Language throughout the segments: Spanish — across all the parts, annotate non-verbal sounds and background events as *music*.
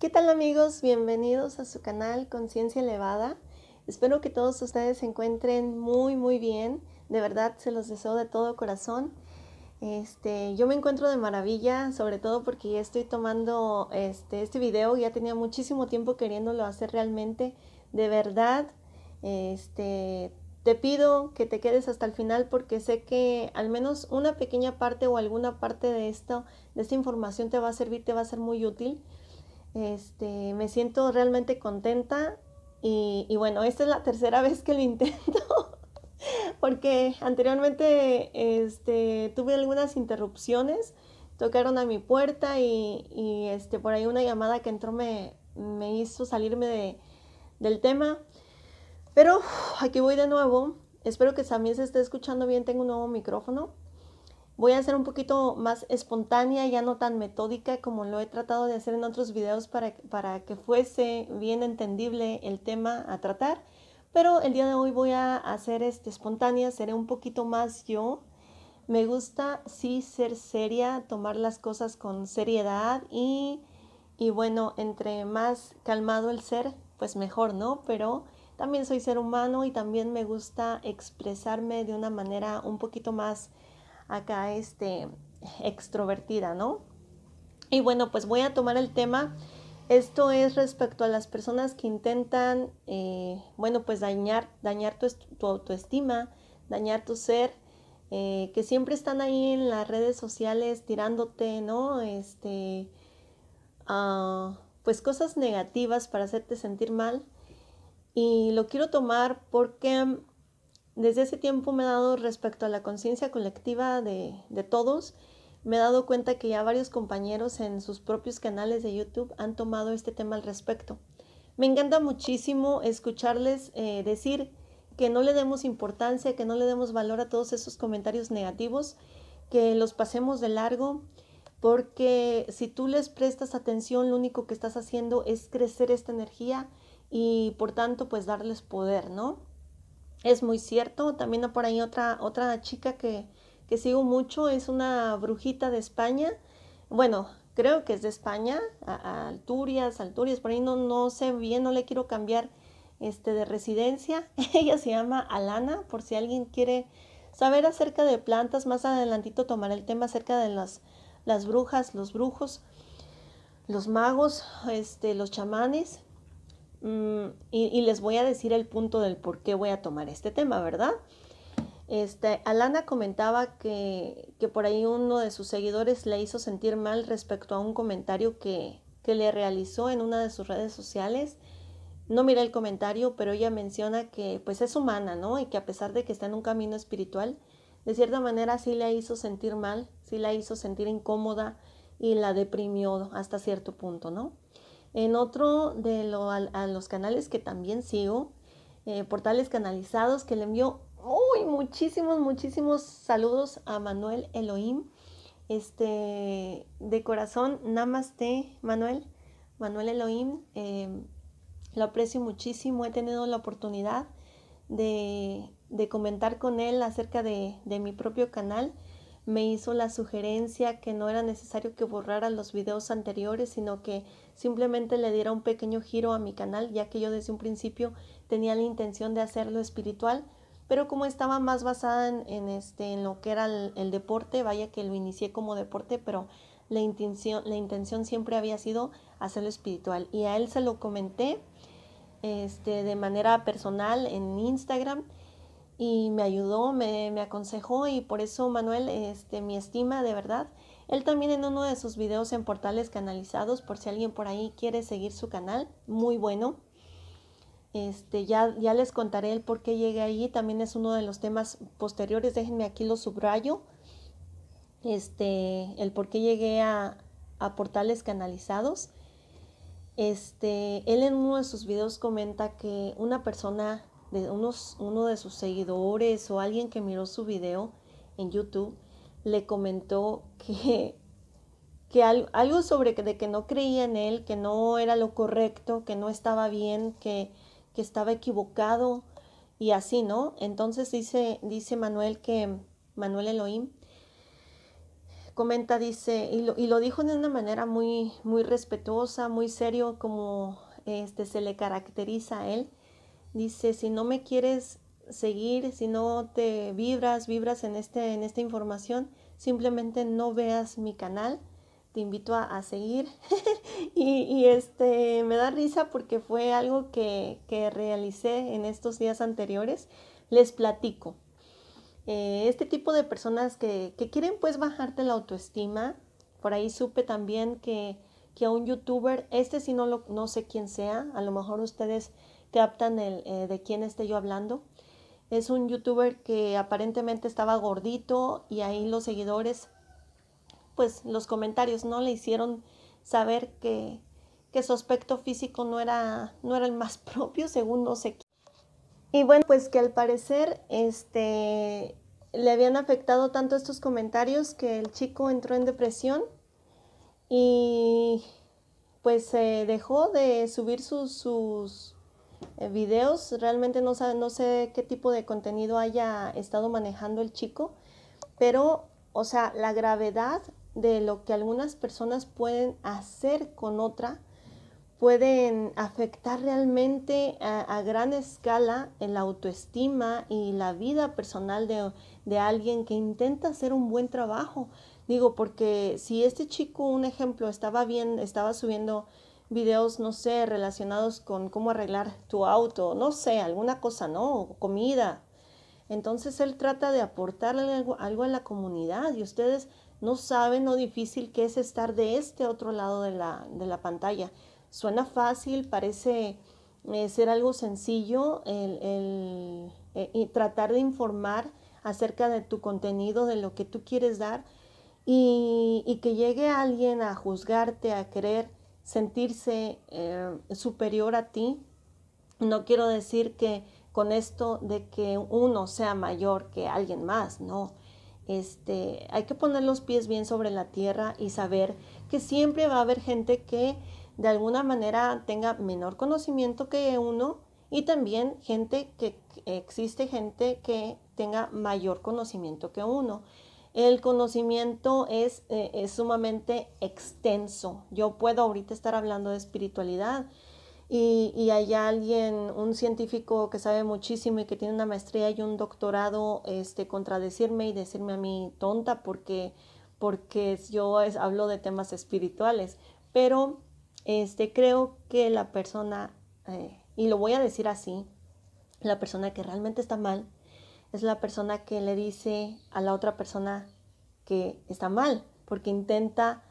¿Qué tal amigos? Bienvenidos a su canal Conciencia Elevada. Espero que todos ustedes se encuentren muy muy bien. De verdad se los deseo de todo corazón. Este, yo me encuentro de maravilla, sobre todo porque ya estoy tomando este, este video. Ya tenía muchísimo tiempo queriéndolo hacer realmente. De verdad, este, te pido que te quedes hasta el final porque sé que al menos una pequeña parte o alguna parte de esto, de esta información te va a servir, te va a ser muy útil este, me siento realmente contenta y, bueno, esta es la tercera *laughs* vez que lo intento *laughs* porque anteriormente este, tuve algunas interrupciones, tocaron a mi puerta y, y este, por ahí una llamada que entró me, me hizo salirme del tema. Pero aquí voy de nuevo, espero que también se esté escuchando bien, tengo un nuevo micrófono. Voy a ser un poquito más espontánea, ya no tan metódica como lo he tratado de hacer en otros videos para, para que fuese bien entendible el tema a tratar. Pero el día de hoy voy a hacer este espontánea, seré un poquito más yo. Me gusta sí ser seria, tomar las cosas con seriedad y, y bueno, entre más calmado el ser, pues mejor, ¿no? Pero también soy ser humano y también me gusta expresarme de una manera un poquito más acá este, extrovertida, ¿no? Y bueno, pues voy a tomar el tema. Esto es respecto a las personas que intentan, eh, bueno, pues dañar, dañar tu, autoestima, dañar tu ser, eh, que siempre están ahí en las redes sociales tirándote, ¿no? Este, ah, pues cosas negativas para hacerte sentir mal. Y lo quiero tomar porque desde ese tiempo me he dado respecto a la conciencia colectiva de, todos, me he dado cuenta que ya varios compañeros en sus propios canales de YouTube han tomado este tema al respecto. Me encanta muchísimo escucharles eh, decir que no le demos importancia, que no le demos valor a todos esos comentarios negativos, que los pasemos de largo, porque si tú les prestas atención, lo único que estás haciendo es crecer esta energía y por tanto pues darles poder, ¿no? Es muy cierto, también por ahí otra, otra chica que, que sigo mucho, es una brujita de España, bueno, creo que es de España, Alturias, Alturias, por ahí no, no sé bien, no le quiero cambiar este, de residencia. *laughs* Ella se llama Alana, por si alguien quiere saber acerca de plantas, más adelantito tomaré el tema acerca de las, las brujas, los brujos, los magos, este, los chamanes. Mm, y, les voy a decir el punto del por qué voy a tomar este tema, ¿verdad? Este, Alana comentaba que, que, por ahí uno de sus seguidores le hizo sentir mal respecto a un comentario que, que le realizó en una de sus redes sociales. No miré el comentario, pero ella menciona que pues es humana, ¿no? Y que a pesar de que está en un camino espiritual, de cierta manera sí la hizo sentir mal, sí la hizo sentir incómoda y la deprimió hasta cierto punto, ¿no? En otro de los canales que también sigo, eh, portales canalizados, que le envió uy, muchísimos, muchísimos saludos a Manuel Elohim. Este, de corazón, namaste, Manuel. Manuel Elohim, eh, lo aprecio muchísimo. He tenido la oportunidad de, comentar con él acerca de mi propio canal me hizo la sugerencia que no era necesario que borrara los videos anteriores, sino que simplemente le diera un pequeño giro a mi canal, ya que yo desde un principio tenía la intención de hacerlo espiritual, pero como estaba más basada en, este, en lo que era el, deporte, vaya que lo inicié como deporte, pero la intención, la intención siempre había sido hacerlo espiritual. Y a él se lo comenté este, de manera personal en Instagram y me ayudó, me, aconsejó y por eso Manuel, este, mi estima de verdad. Él también en uno de sus videos en portales canalizados, por si alguien por ahí quiere seguir su canal, muy bueno. Este, ya, ya les contaré el por qué llegué ahí, también es uno de los temas posteriores, déjenme aquí lo subrayo. Este, el por qué llegué a, a portales canalizados. Este, él en uno de sus videos comenta que una persona de unos, uno de sus seguidores o alguien que miró su video en YouTube le comentó *laughs* que, que algo, sobre que, de que no creía en él, que no era lo correcto, que no estaba bien, que, estaba equivocado y así, ¿no? Entonces dice, dice Manuel que Manuel Elohim comenta, dice, y lo, dijo de una manera muy, muy respetuosa, muy serio, como este, se le caracteriza a él Dice, si no me quieres seguir, si no te vibras, vibras en, este, en esta información, simplemente no veas mi canal. Te invito a, seguir. *laughs* y, este me da risa porque fue algo que, que realicé en estos días anteriores. Les platico. Eh, este tipo de personas que, que, quieren pues bajarte la autoestima. Por ahí supe también que, que a un youtuber, este si no, lo, no sé quién sea, a lo mejor ustedes captan el, eh, de quién esté yo hablando. Es un youtuber que aparentemente estaba gordito y ahí los seguidores, pues los comentarios, ¿no? Le hicieron saber que, que su aspecto físico no era, no era el más *laughs* propio, según no sé qué. Y bueno, pues que al parecer este, le habían afectado tanto estos comentarios que el chico entró en depresión y pues se dejó de subir sus, eh, videos. Realmente no, sabe, no sé qué tipo de contenido haya estado manejando el chico, pero, o sea, la gravedad de lo que algunas personas pueden hacer con otra pueden afectar realmente a, gran escala en la autoestima y la vida personal de, de alguien que intenta hacer un buen trabajo. Digo, porque si este chico, un ejemplo, estaba bien, estaba subiendo videos, no sé, relacionados con cómo arreglar tu auto, no sé, alguna cosa, ¿no? Comida. Entonces él trata de aportar algo, a la comunidad y ustedes no saben lo difícil que es estar de este otro lado de la, pantalla. Suena fácil, parece eh, ser algo sencillo el, eh, y tratar de informar acerca de tu contenido, de lo que tú quieres dar y, y que llegue alguien a juzgarte, a creer sentirse eh, superior a ti. No quiero decir que con esto de que uno sea mayor que alguien más, no. Este, hay que poner los pies bien sobre la tierra y saber que siempre va a haber gente que de alguna manera tenga menor conocimiento que uno y también gente que existe gente que tenga mayor conocimiento que uno. El conocimiento es, eh, es sumamente extenso. Yo puedo ahorita estar hablando de espiritualidad, y, hay alguien, un científico que sabe muchísimo y que tiene una maestría y un doctorado, este, contradecirme y decirme a mí tonta porque, porque yo hablo de temas espirituales. Pero este, creo que la persona, eh, y lo voy a decir así, la persona que realmente está mal, es la persona que le dice a la otra persona que está mal, porque intenta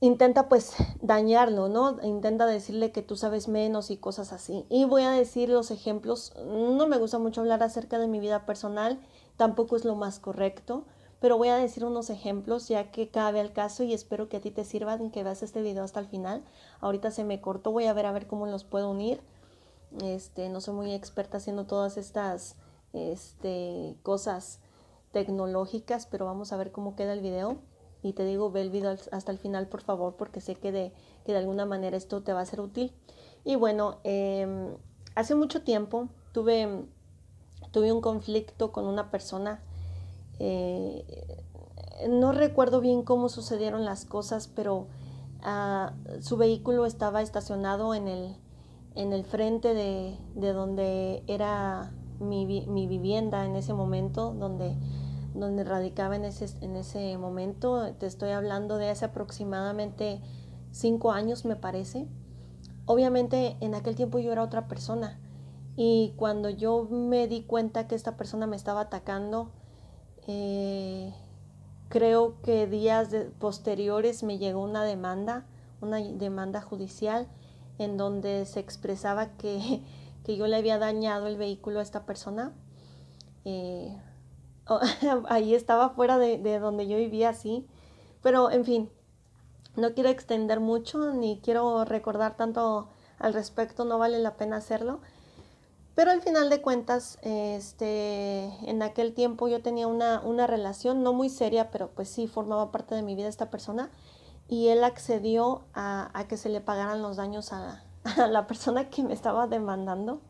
intenta pues dañarlo, ¿no? Intenta decirle que tú sabes menos y cosas así. Y voy a decir los ejemplos, no me gusta mucho hablar acerca de mi vida personal, tampoco es lo más correcto, pero voy a decir unos ejemplos ya que cabe al caso y espero que a ti te sirvan, que veas este video hasta el final. Ahorita se me cortó, voy a ver a ver cómo los puedo unir. Este, no soy muy experta haciendo todas estas este, cosas tecnológicas, pero vamos a ver cómo queda el video. Y te digo, ve el video hasta el final, por favor, porque sé que de, que de alguna manera esto te va a ser útil. Y bueno, em, hace mucho tiempo tuve, tuve un conflicto con una persona. Eh, no recuerdo bien cómo sucedieron las cosas, pero ah, su vehículo estaba estacionado en el, en el frente de, de donde era mi, vivienda en ese momento, donde, donde radicaba en ese, en ese momento. Te estoy hablando de hace aproximadamente cinco años, me parece. Obviamente en aquel tiempo yo era otra persona y cuando yo me di cuenta que esta persona me estaba atacando, eh, creo que días posteriores me llegó una demanda, una demanda judicial en donde se expresaba que que yo le había dañado el vehículo a esta persona. Eh, *laughs* ahí estaba fuera de, donde yo vivía, así. Pero en fin, no quiero extender mucho ni quiero recordar tanto al respecto, no vale la pena hacerlo. Pero al final de cuentas, este, en aquel tiempo yo tenía una, relación, no muy seria, pero pues sí formaba parte de mi vida esta persona, y él accedió a, a que se le pagaran los daños a, *laughs* la persona que me estaba demandando.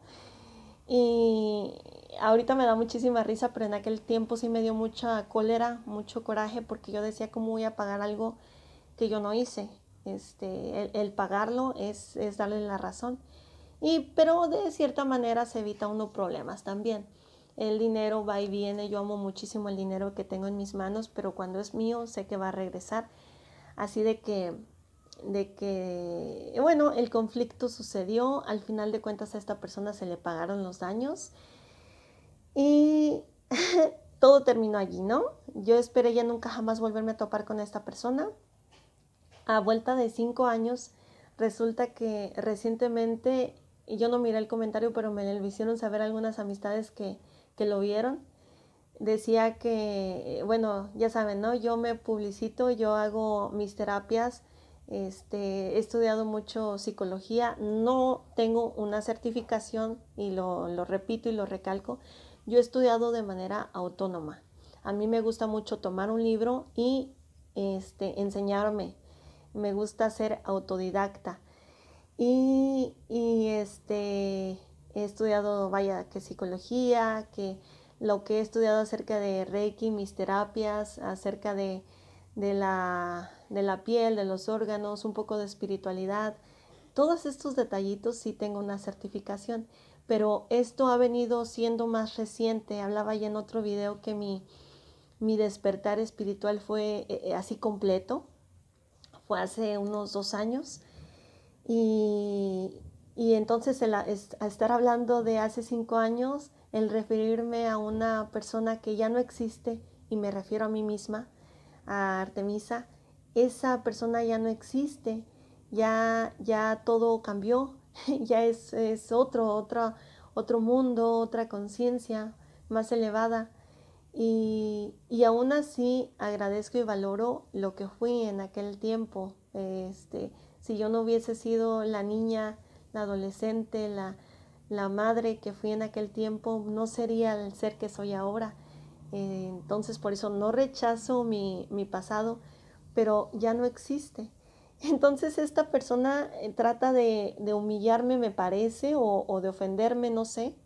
Y ahorita me da muchísima risa, pero en aquel tiempo sí me dio mucha cólera, mucho coraje, porque yo decía, ¿cómo voy a pagar algo que yo no hice? Este, el, pagarlo es, darle la razón. Y, pero de cierta manera se evita uno problemas también. El dinero va y viene, yo amo muchísimo el dinero que tengo en mis manos, pero cuando es mío sé que va a regresar. Así de que de que, bueno, el conflicto sucedió, al final de cuentas a esta persona se le pagaron los daños y *laughs* todo terminó allí, ¿no? Yo esperé ya nunca jamás volverme a topar con esta persona. A vuelta de cinco años, resulta que recientemente, y yo no miré el comentario, pero me lo hicieron saber algunas amistades que, que lo vieron, decía que, bueno, ya saben, ¿no? Yo me publicito, yo hago mis terapias este, he estudiado mucho psicología, no tengo una certificación y lo, repito y lo recalco, yo he estudiado de manera autónoma. A mí me gusta mucho tomar un libro y este, enseñarme, me gusta ser autodidacta. Y, este, he estudiado, vaya, que psicología, que lo que he estudiado acerca de Reiki, mis terapias, acerca de de la, piel, de los órganos, un poco de espiritualidad. Todos estos detallitos sí tengo una certificación, pero esto ha venido siendo más reciente. Hablaba ya en otro video que mi, mi despertar espiritual fue eh, eh, así completo. Fue hace unos dos años. Y, entonces estar hablando de hace cinco años, el referirme a una persona que ya no existe y me refiero a mí misma, a Artemisa, esa persona ya no existe, ya, ya todo cambió, *laughs* ya es, otro, otro, otro mundo, otra conciencia más elevada. Y, y, aún así agradezco y valoro lo que fui en aquel tiempo. Este, si yo no hubiese sido la niña, la adolescente, la, la madre que fui en aquel tiempo, no sería el ser que soy ahora. Eh, entonces por eso no rechazo mi, pasado, pero ya no existe. *laughs* Entonces esta persona eh, trata de, humillarme, me parece, o, o, de ofenderme, no sé,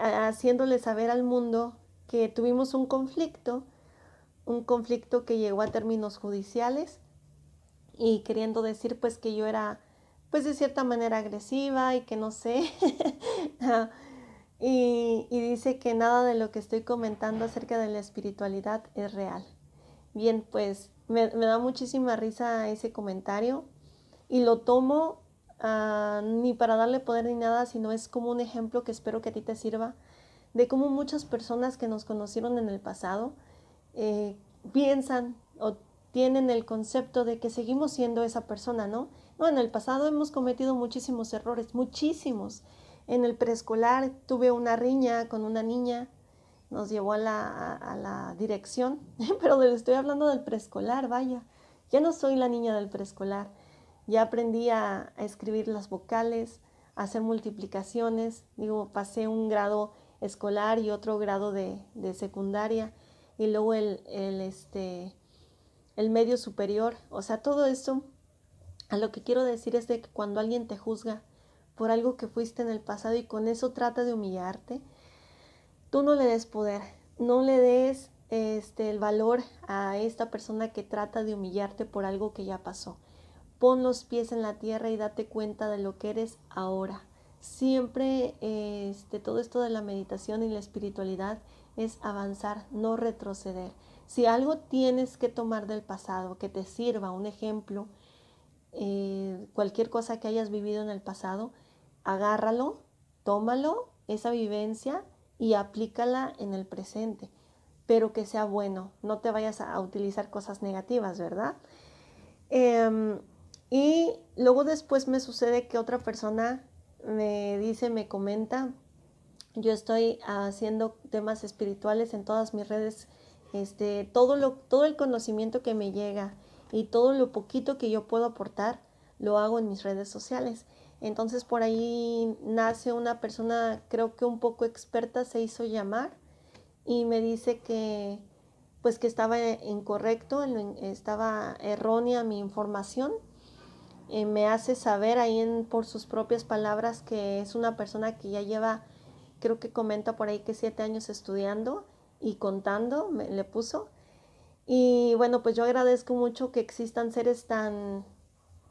haciéndole saber al mundo que tuvimos un conflicto, un conflicto que llegó a términos judiciales y queriendo decir pues que yo era pues de cierta manera agresiva y que no sé, *laughs* Y, dice que nada de lo que estoy comentando acerca de la espiritualidad es real. Bien, pues me, da muchísima risa ese comentario y lo tomo ah, ni para darle poder ni nada, sino es como un ejemplo que espero que a ti te sirva de cómo muchas personas que nos conocieron en el pasado eh, piensan o tienen el concepto de que seguimos siendo esa persona, ¿no? Bueno, en el pasado hemos cometido muchísimos errores, muchísimos en el preescolar tuve una riña con una niña, nos llevó a la, dirección, *laughs* pero le estoy hablando del preescolar, vaya, ya no soy la niña del preescolar, ya aprendí a, escribir las vocales, a hacer multiplicaciones, digo, pasé un grado escolar y otro grado de, secundaria y luego el, el, este, el medio superior. O sea, todo eso, a lo que quiero decir es que cuando alguien te juzga, por algo que fuiste en el pasado y con eso trata de humillarte, tú no le des poder, no le des este, el valor a esta persona que trata de humillarte por algo que ya pasó. Pon los pies en la tierra y date cuenta de lo que eres ahora. Siempre este, todo esto de la meditación y la espiritualidad es avanzar, no retroceder. Si algo tienes que tomar del pasado que te sirva, un ejemplo, eh, cualquier cosa que hayas vivido en el pasado, agárralo, tómalo, esa vivencia, y aplícala en el presente, pero que sea bueno, no te vayas a utilizar cosas negativas, ¿verdad? Em, y luego después me sucede que otra persona me dice, me comenta, yo estoy haciendo temas espirituales en todas mis redes, este, todo, lo, todo el conocimiento que me llega y todo lo poquito que yo puedo aportar, lo hago en mis redes sociales. Entonces por ahí nace una persona, creo que un poco experta, se hizo llamar y me dice que pues que estaba incorrecto, estaba errónea mi información. Eh, me hace saber ahí por sus propias palabras que es una persona que ya lleva, creo que comenta por ahí que siete años estudiando y contando, me, le puso. Y bueno, pues yo agradezco mucho que existan seres tan,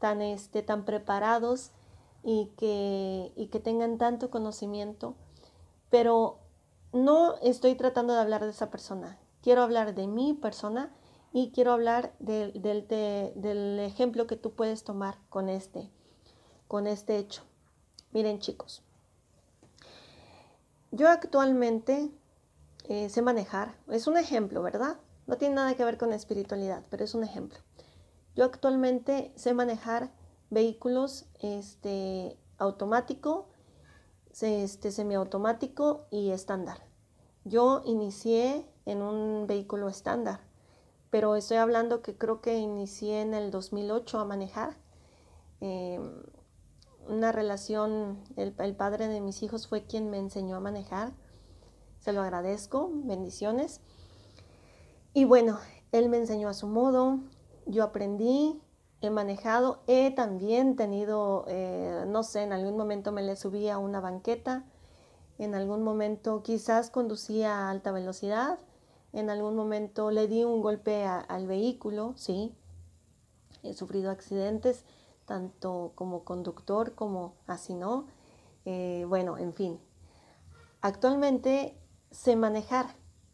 tan, este, tan preparados y que, y que tengan tanto conocimiento, pero no estoy tratando de hablar de esa persona, quiero hablar de mi persona y quiero hablar del ejemplo que tú puedes tomar con este, con este hecho. Miren chicos, yo actualmente eh, sé manejar, es un ejemplo, ¿verdad? No tiene nada que ver con espiritualidad, pero es un ejemplo. Yo actualmente sé manejar vehículos este, automático, este, semiautomático y estándar. Yo inicié en un vehículo estándar, pero estoy hablando que creo que inicié en el 2008 a manejar. Eh, una relación, el, padre de mis hijos fue quien me enseñó a manejar. Se lo agradezco, bendiciones. Y bueno, él me enseñó a su modo, yo aprendí, he manejado. He también tenido, eh, no sé, en algún momento me le subí a una banqueta, en algún momento quizás conducía a alta velocidad, en algún momento le di un golpe al vehículo, sí. He sufrido accidentes, tanto como conductor como así no. Eh, bueno, en fin. Actualmente sé manejar.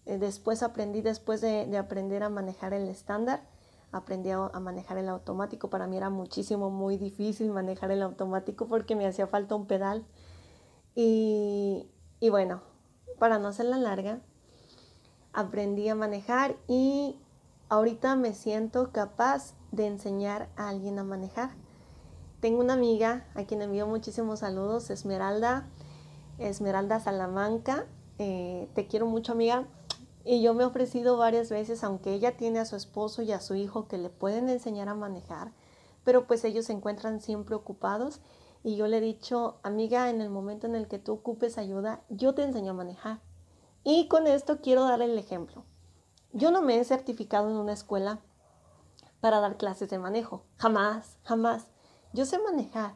Eh, después aprendí, después de aprender a manejar el estándar, aprendí a, manejar el automático. Para mí era muchísimo, muy difícil manejar el automático porque me hacía falta un pedal. Y, bueno, para no hacerla larga, aprendí a manejar y ahorita me siento capaz de enseñar a alguien a manejar. Tengo una amiga a quien envío muchísimos saludos, Esmeralda, Esmeralda Salamanca. Eh, te quiero mucho, amiga. Y yo me he ofrecido varias veces, aunque ella tiene a su esposo y a su hijo que le pueden enseñar a manejar, pero pues ellos se encuentran siempre ocupados. Y yo le he dicho, amiga, en el momento en el que tú ocupes ayuda, yo te enseño a manejar. Y con esto quiero dar el ejemplo. Yo no me he certificado en una escuela para dar clases de manejo. Jamás, jamás. Yo sé manejar,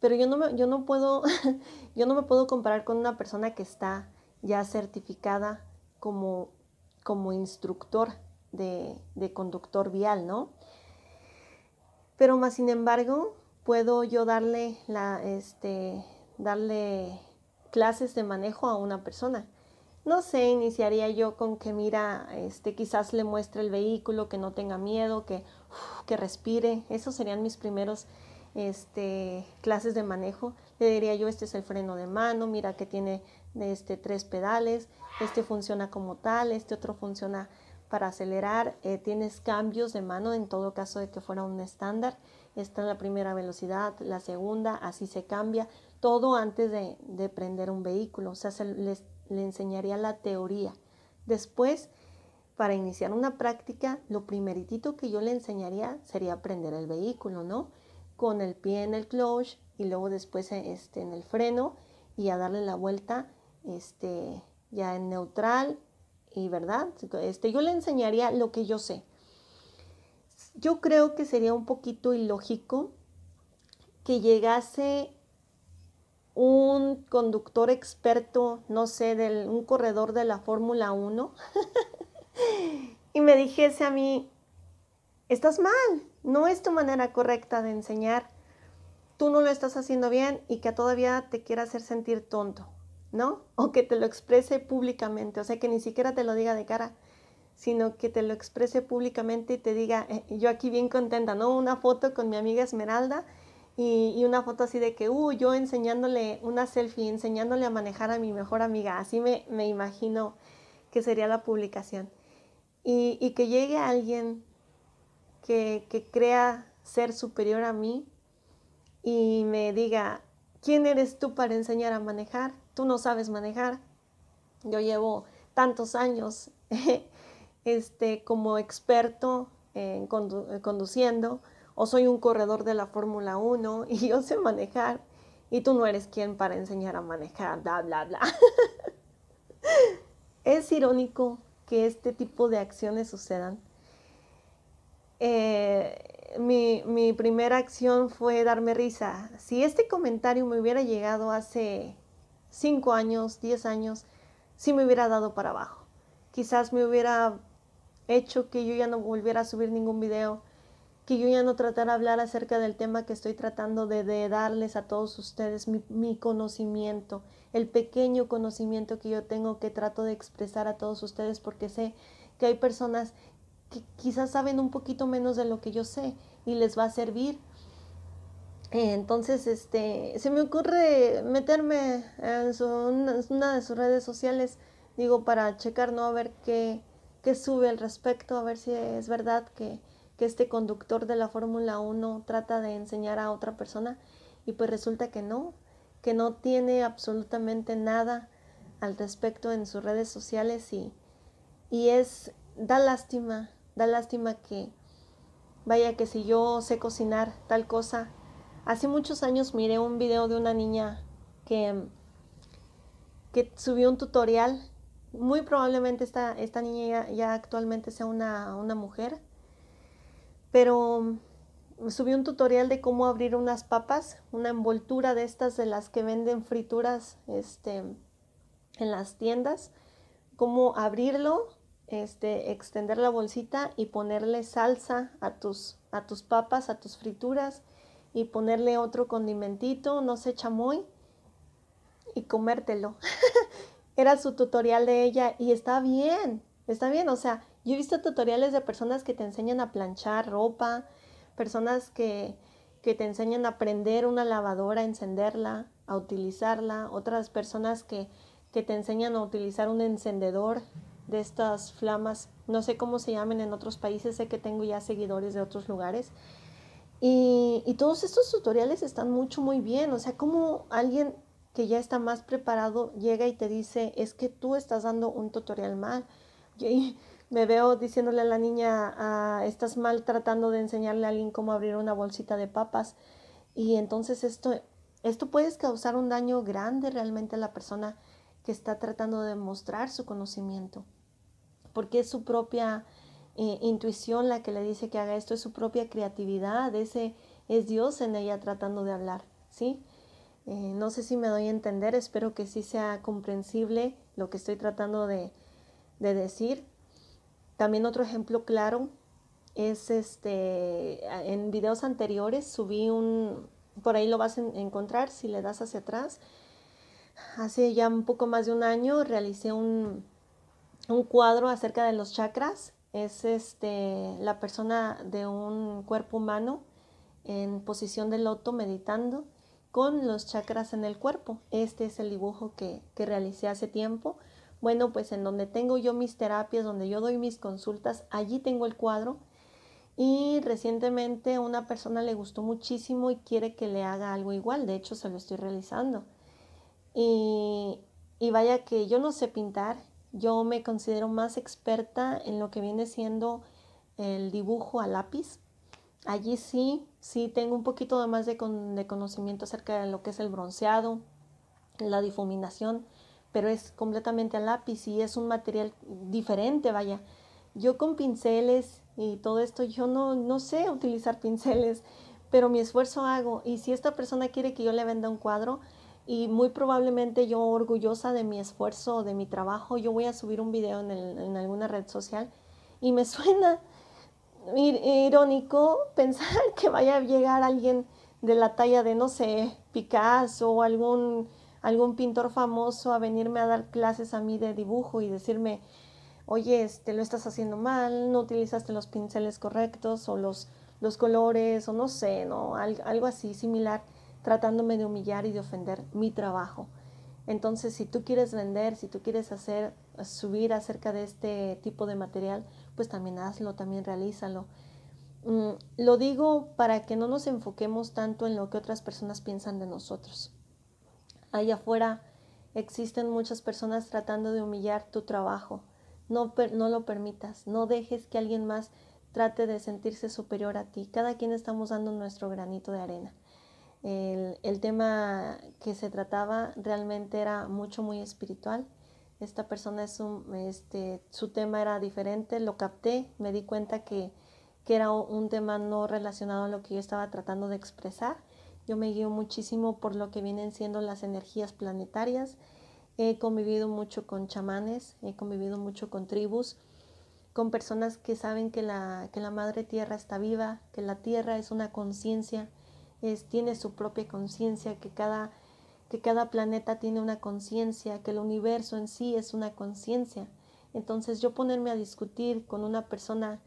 pero yo no me, yo no puedo, *laughs* yo no me puedo comparar con una persona que está ya certificada como, instructor de, conductor vial, ¿no? Pero más sin embargo, puedo yo darle, este, darle clases de manejo a una persona. No sé, iniciaría yo con que mira, este, quizás le muestre el vehículo, que no tenga miedo, que, respire. Esos serían mis primeros este, clases de manejo. Le diría yo, este es el freno de mano, mira que tiene este, tres pedales, este funciona como tal, este otro funciona para acelerar, eh, tienes cambios de mano en todo caso de que fuera un estándar, Esta es la primera velocidad, la segunda, así se cambia, todo antes de, prender un vehículo, o sea, les, le enseñaría la teoría. Después, para iniciar una práctica, lo primeritito que yo le enseñaría sería prender el vehículo, ¿no? Con el pie en el clutch y luego después este, en el freno y a darle la vuelta este, ya en neutral y verdad. Este, yo le enseñaría lo que yo sé. Yo creo que sería un poquito ilógico que llegase un conductor experto, no sé, de un corredor de la Fórmula 1 *laughs* y me dijese a mí, estás mal, no es tu manera correcta de enseñar, tú no lo estás haciendo bien y que todavía te quiera hacer sentir tonto. ¿no? O que te lo exprese públicamente, o sea, que ni siquiera te lo diga de cara, sino que te lo exprese públicamente y te diga, eh, yo aquí bien contenta, ¿no? Una foto con mi amiga Esmeralda y, una foto así de que, uh, yo enseñándole una selfie, enseñándole a manejar a mi mejor amiga, así me, me imagino que sería la publicación. Y, que llegue alguien que crea ser superior a mí y me diga, ¿quién eres tú para enseñar a manejar? tú no sabes manejar. Yo llevo tantos años *laughs* este, como experto en eh, conduciendo o soy un corredor de la Fórmula 1 *laughs* y yo sé manejar y tú no eres quien para enseñar a manejar, bla, bla, bla. *laughs* es irónico que este tipo de acciones sucedan. Eh, mi primera acción fue darme risa. Si este comentario me hubiera llegado hace 5 años, 10 años, si me hubiera dado para abajo. Quizás me hubiera hecho que yo ya no volviera a subir ningún video, que yo ya no tratara de hablar acerca del tema que estoy tratando de, darles a todos ustedes, mi, mi, conocimiento, el pequeño conocimiento que yo tengo que trato de expresar a todos ustedes porque sé que hay personas que quizás saben un poquito menos de lo que yo sé y les va a servir entonces, este, se me ocurre meterme en, su, una, de sus redes sociales, digo, para checar, ¿no? A ver qué, sube al respecto, a ver si es verdad que, este conductor de la Fórmula 1 trata de enseñar a otra persona y pues resulta que no, que no tiene absolutamente nada al respecto en sus redes sociales y, y es, da lástima, da lástima que, vaya que si yo sé cocinar tal cosa, Hace muchos años miré un video de una niña que, que subió un tutorial. Muy probablemente esta, esta niña ya, actualmente sea una, mujer, pero mm, subió un tutorial de cómo abrir unas papas, una envoltura de estas de las que venden frituras este, en las tiendas, cómo abrirlo, este, extender la bolsita y ponerle salsa a tus, a tus papas, a tus frituras y ponerle otro condimentito, no sé, chamoy, y comértelo. *laughs* Era su tutorial de ella y está bien, está bien. O sea, yo he visto tutoriales de personas que te enseñan a planchar ropa, personas que, te enseñan a prender una lavadora, a encenderla, a utilizarla, otras personas que, que te enseñan a utilizar un encendedor de estas flamas, no sé cómo se llamen en otros países, sé que tengo ya seguidores de otros lugares, y, todos estos tutoriales están mucho, muy bien. O sea, como alguien que ya está más preparado llega y te dice, es que tú estás dando un tutorial mal. Y *laughs* me veo diciéndole a la niña, ah, estás mal tratando de enseñarle a alguien cómo abrir una bolsita de papas. Y entonces esto, esto puede causar un daño grande realmente a la persona que está tratando de mostrar su conocimiento, porque es su propia eh, intuición la que le dice que haga esto, es su propia creatividad, ese es Dios en ella tratando de hablar, ¿sí? Eh, no sé si me doy a entender, espero que sí sea comprensible lo que estoy tratando de, de decir. También otro ejemplo claro es este, en videos anteriores subí un, por ahí lo vas a encontrar si le das hacia atrás. Hace ya un poco más de un año realicé un, un cuadro acerca de los chakras es este, la persona de un cuerpo humano en posición de loto meditando con los chakras en el cuerpo. Este es el dibujo que, realicé hace tiempo. Bueno, pues en donde tengo yo mis terapias, donde yo doy mis consultas, allí tengo el cuadro. Y recientemente una persona le gustó muchísimo y quiere que le haga algo igual. De hecho, se lo estoy realizando. Y, y vaya que yo no sé pintar, yo me considero más experta en lo que viene siendo el dibujo a lápiz. Allí sí, sí tengo un poquito de más de, conocimiento acerca de lo que es el bronceado, la difuminación, pero es completamente a lápiz y es un material diferente, vaya. Yo con pinceles y todo esto, yo no, no sé utilizar *laughs* pinceles, pero mi esfuerzo hago. Y si esta persona quiere que yo le venda un cuadro, y muy probablemente yo orgullosa de mi esfuerzo, de mi trabajo, yo voy a subir un video en, en alguna red social y me *laughs* suena irónico pensar que vaya a llegar alguien de la talla de, no sé, Picasso o algún, algún pintor famoso a venirme a dar clases a mí de dibujo y decirme, oye, este, lo estás haciendo mal, no utilizaste los pinceles correctos o los, los colores o no sé, ¿no? algo así similar tratándome de humillar y de ofender mi trabajo. Entonces, si tú quieres vender, si tú quieres hacer subir acerca de este tipo de material, pues también hazlo, también realízalo. Mm, lo digo para que no nos enfoquemos tanto en lo que otras personas piensan de nosotros. Allá afuera existen muchas personas tratando de humillar tu trabajo. No, no lo permitas, no dejes que alguien más trate de sentirse superior a ti. Cada quien estamos dando nuestro granito de arena. El, tema que se trataba realmente era mucho, muy espiritual. Esta persona es este, su tema era diferente, lo capté, me di cuenta que, era un tema no relacionado a lo que yo estaba tratando de expresar. Yo me guío muchísimo por lo que vienen siendo las energías planetarias. He convivido mucho con chamanes, he convivido mucho con tribus, con personas que saben que la, que la madre tierra está viva, que la tierra es una conciencia, es, tiene su propia conciencia, que cada, que cada planeta tiene una conciencia, que el universo en sí es una conciencia. Entonces yo ponerme a discutir con una persona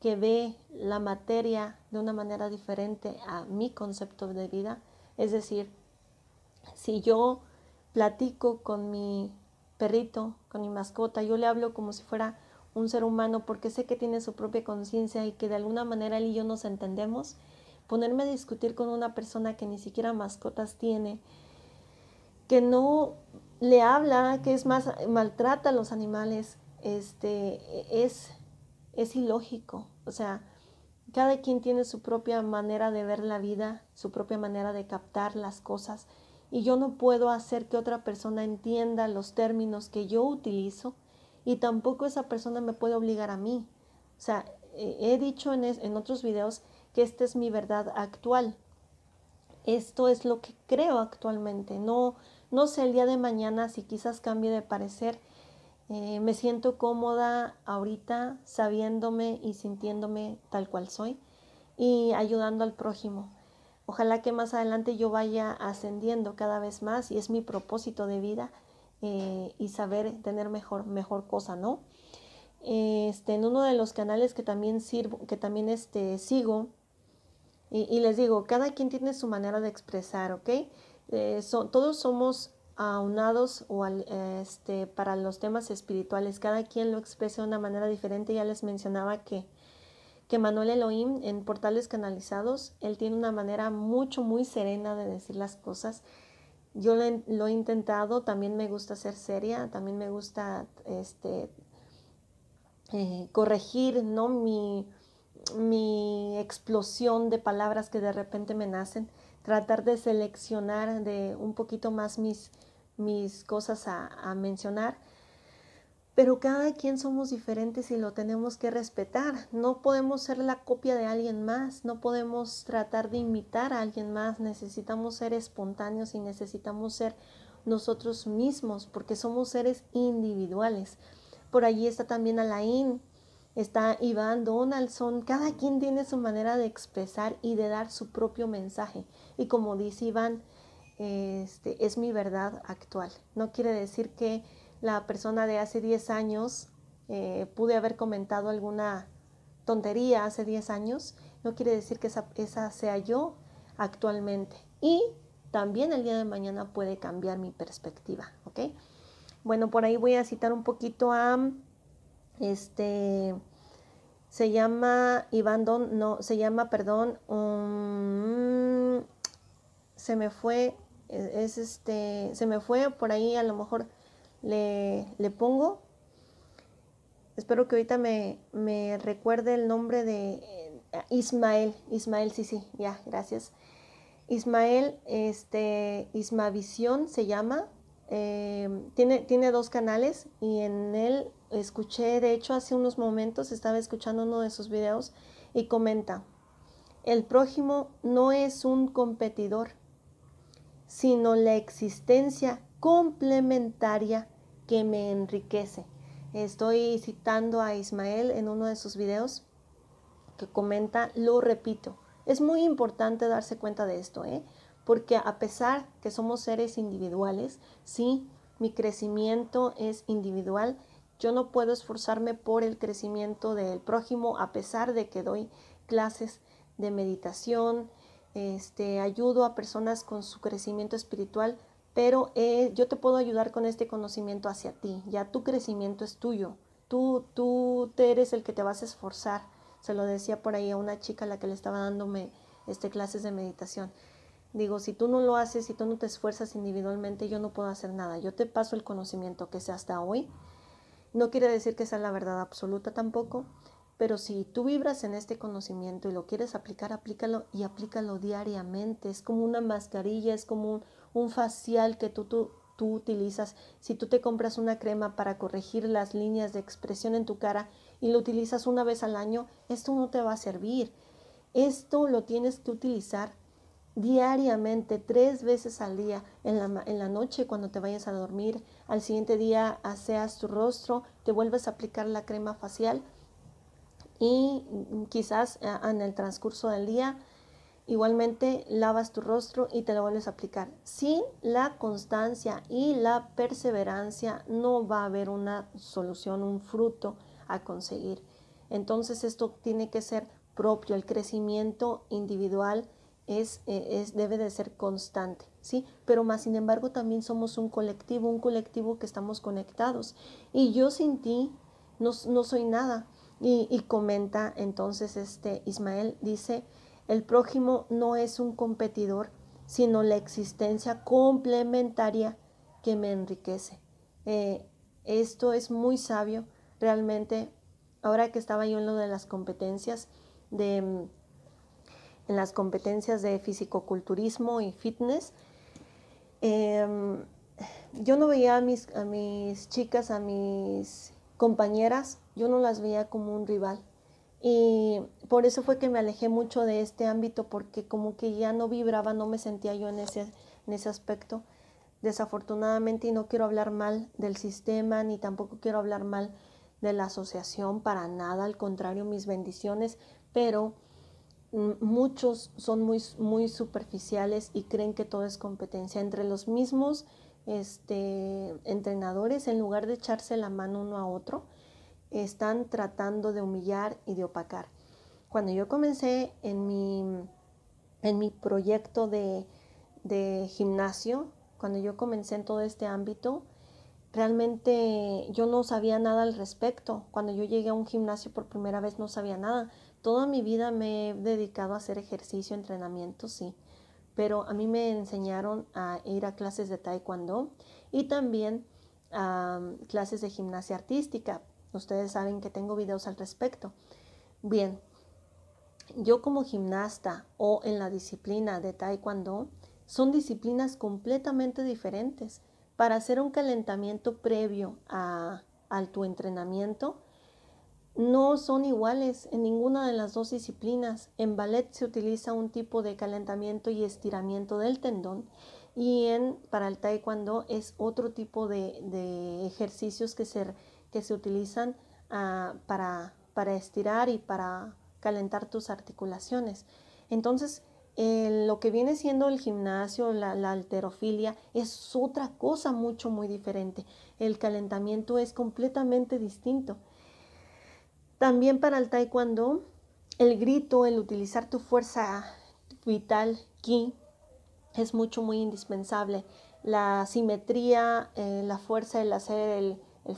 que ve la materia de una manera diferente a mi concepto de vida, es decir, si yo platico con mi perrito, con mi mascota, yo le hablo como si fuera un ser humano porque sé que tiene su propia conciencia y que de alguna manera él y yo nos entendemos, ponerme a discutir con una persona que ni siquiera mascotas tiene, que no le habla, que es más, maltrata a los animales, este, es, es ilógico. O sea, cada quien tiene su propia manera de ver la vida, su propia manera de captar las cosas. Y yo no puedo hacer que otra persona entienda los términos que yo utilizo y tampoco esa persona me puede obligar a mí. O sea, he dicho en, en otros videos que esta es mi verdad actual. Esto es lo que creo actualmente. No, no sé el día de mañana si quizás cambie de parecer. Eh, me siento cómoda ahorita sabiéndome y sintiéndome tal cual soy y ayudando al prójimo. Ojalá que más adelante yo vaya ascendiendo cada vez más y es mi propósito de vida eh, y saber tener mejor, mejor cosa, ¿no? Este, en uno de los canales que también sirvo, que también este, sigo, y, les digo, cada quien tiene su manera de expresar, ¿ok? Eh, todos somos aunados o eh, este, para los temas espirituales. Cada quien lo expresa de una manera diferente. Ya les mencionaba que, que Manuel Elohim en Portales Canalizados, él tiene una manera mucho, muy serena de decir las cosas. Yo lo he, intentado, también me gusta ser seria, también me gusta este, eh, corregir ¿no? mi, mi explosión de palabras que de repente me nacen, tratar de seleccionar de un poquito más mis, mis cosas a, a mencionar. Pero cada quien somos diferentes y lo tenemos que respetar. No podemos ser la copia de alguien más, no podemos tratar de imitar a alguien más. Necesitamos ser espontáneos y necesitamos ser nosotros mismos porque somos seres individuales. Por allí está también Alain, está Iván Donaldson. Cada quien tiene su manera de expresar y de dar su propio mensaje. Y como dice Iván, este, es mi verdad actual. No quiere decir que la persona de hace 10 años eh, pude haber comentado alguna tontería hace 10 años. No quiere decir que esa, esa sea yo actualmente. Y también el día de mañana puede cambiar mi perspectiva, ¿ok? Bueno, por ahí voy a citar un poquito a este se llama Iván Don, no, se llama, perdón, um, se me fue, e-, es, este, se me fue, por ahí a lo mejor le, pongo. Espero que ahorita me, me recuerde el nombre de eh, Ismael, Ismael, sí, sí, ya, gracias. Ismael, este, Ismavisión se llama, eh, tiene, tiene dos canales y en él escuché, de hecho hace unos momentos estaba escuchando uno de sus videos y comenta, el prójimo no es un competidor, sino la existencia complementaria que me enriquece. Estoy citando a Ismael en uno de sus videos que comenta, lo repito, es muy importante darse cuenta de esto, ¿eh? porque a pesar que somos seres individuales, sí, mi crecimiento es individual, yo no puedo esforzarme por el crecimiento del prójimo a pesar de que doy clases de meditación, este, ayudo a personas con su crecimiento espiritual, pero eh, yo te puedo ayudar con este conocimiento hacia ti, ya tu crecimiento es tuyo, tú, tú eres el que te vas a esforzar, se lo decía por ahí a una chica a la que le estaba dándome este, clases de meditación, Digo, si tú no lo haces, si tú no te esfuerzas individualmente, yo no puedo hacer nada. Yo te paso el conocimiento que sea hasta hoy. No quiere decir que sea la verdad absoluta tampoco, pero si tú vibras en este conocimiento y lo quieres aplicar, aplícalo y aplícalo diariamente. Es como una mascarilla, es como un, facial que tú, tú, tú utilizas. Si tú te compras una crema para corregir las líneas de expresión en tu cara y lo utilizas una vez al año, esto no te va a servir. Esto lo tienes que utilizar diariamente, tres veces al día, en la, noche cuando te vayas a dormir, al siguiente día aseas tu rostro, te vuelves a aplicar la crema facial y mm, quizás eh, en el transcurso del día igualmente lavas tu rostro y te lo vuelves a aplicar. Sin la constancia y la perseverancia no va a haber una solución, un fruto a conseguir. Entonces esto tiene que ser propio, el crecimiento individual es, eh, es, debe de ser constante, ¿sí? Pero más sin embargo también somos un colectivo, un colectivo que estamos conectados. Y yo sin ti no, soy nada. Y, comenta entonces este Ismael, dice, el prójimo no es un competidor, sino la existencia complementaria que me enriquece. Eh, esto es muy sabio, realmente, ahora que estaba yo en lo de las competencias, de mm, en las competencias de fisicoculturismo y fitness. Em, yo no veía a mis, a mis chicas, a mis compañeras, yo no las veía como un rival. Y por eso fue que me alejé mucho de este ámbito, porque como que ya no vibraba, no me sentía yo en ese, en ese aspecto. Desafortunadamente, y no quiero hablar mal del sistema, ni tampoco quiero hablar mal de la asociación, para nada, al contrario, mis bendiciones, pero Mm, muchos son muy, superficiales y creen que todo es competencia entre los mismos este, entrenadores, en lugar de echarse la mano uno a otro, están tratando de humillar y de opacar. Cuando yo comencé en mi, en mi proyecto de, de gimnasio, cuando yo comencé en todo este ámbito, realmente yo no sabía nada al respecto. Cuando yo llegué a un gimnasio por primera vez no sabía nada. Toda mi vida me he dedicado a hacer ejercicio, entrenamiento, sí, pero a mí me enseñaron a ir a clases de taekwondo y también a clases de gimnasia artística. Ustedes saben que tengo videos al respecto. Bien, yo como gimnasta o en la disciplina de taekwondo son disciplinas completamente diferentes. Para hacer un calentamiento previo a tu entrenamiento, no son iguales en ninguna de las dos disciplinas. En ballet se utiliza un tipo de calentamiento y estiramiento del tendón y en, para el taekwondo es otro tipo de, ejercicios que se, utilizan ah, para, estirar y para calentar tus articulaciones. Entonces, eh, lo que viene siendo el gimnasio, la, alterofilia, es otra cosa mucho, muy diferente. El calentamiento es completamente distinto. También para el taekwondo, el grito, el utilizar tu fuerza vital, ki, es mucho, muy indispensable. La simetría, eh, la fuerza, el hacer el, el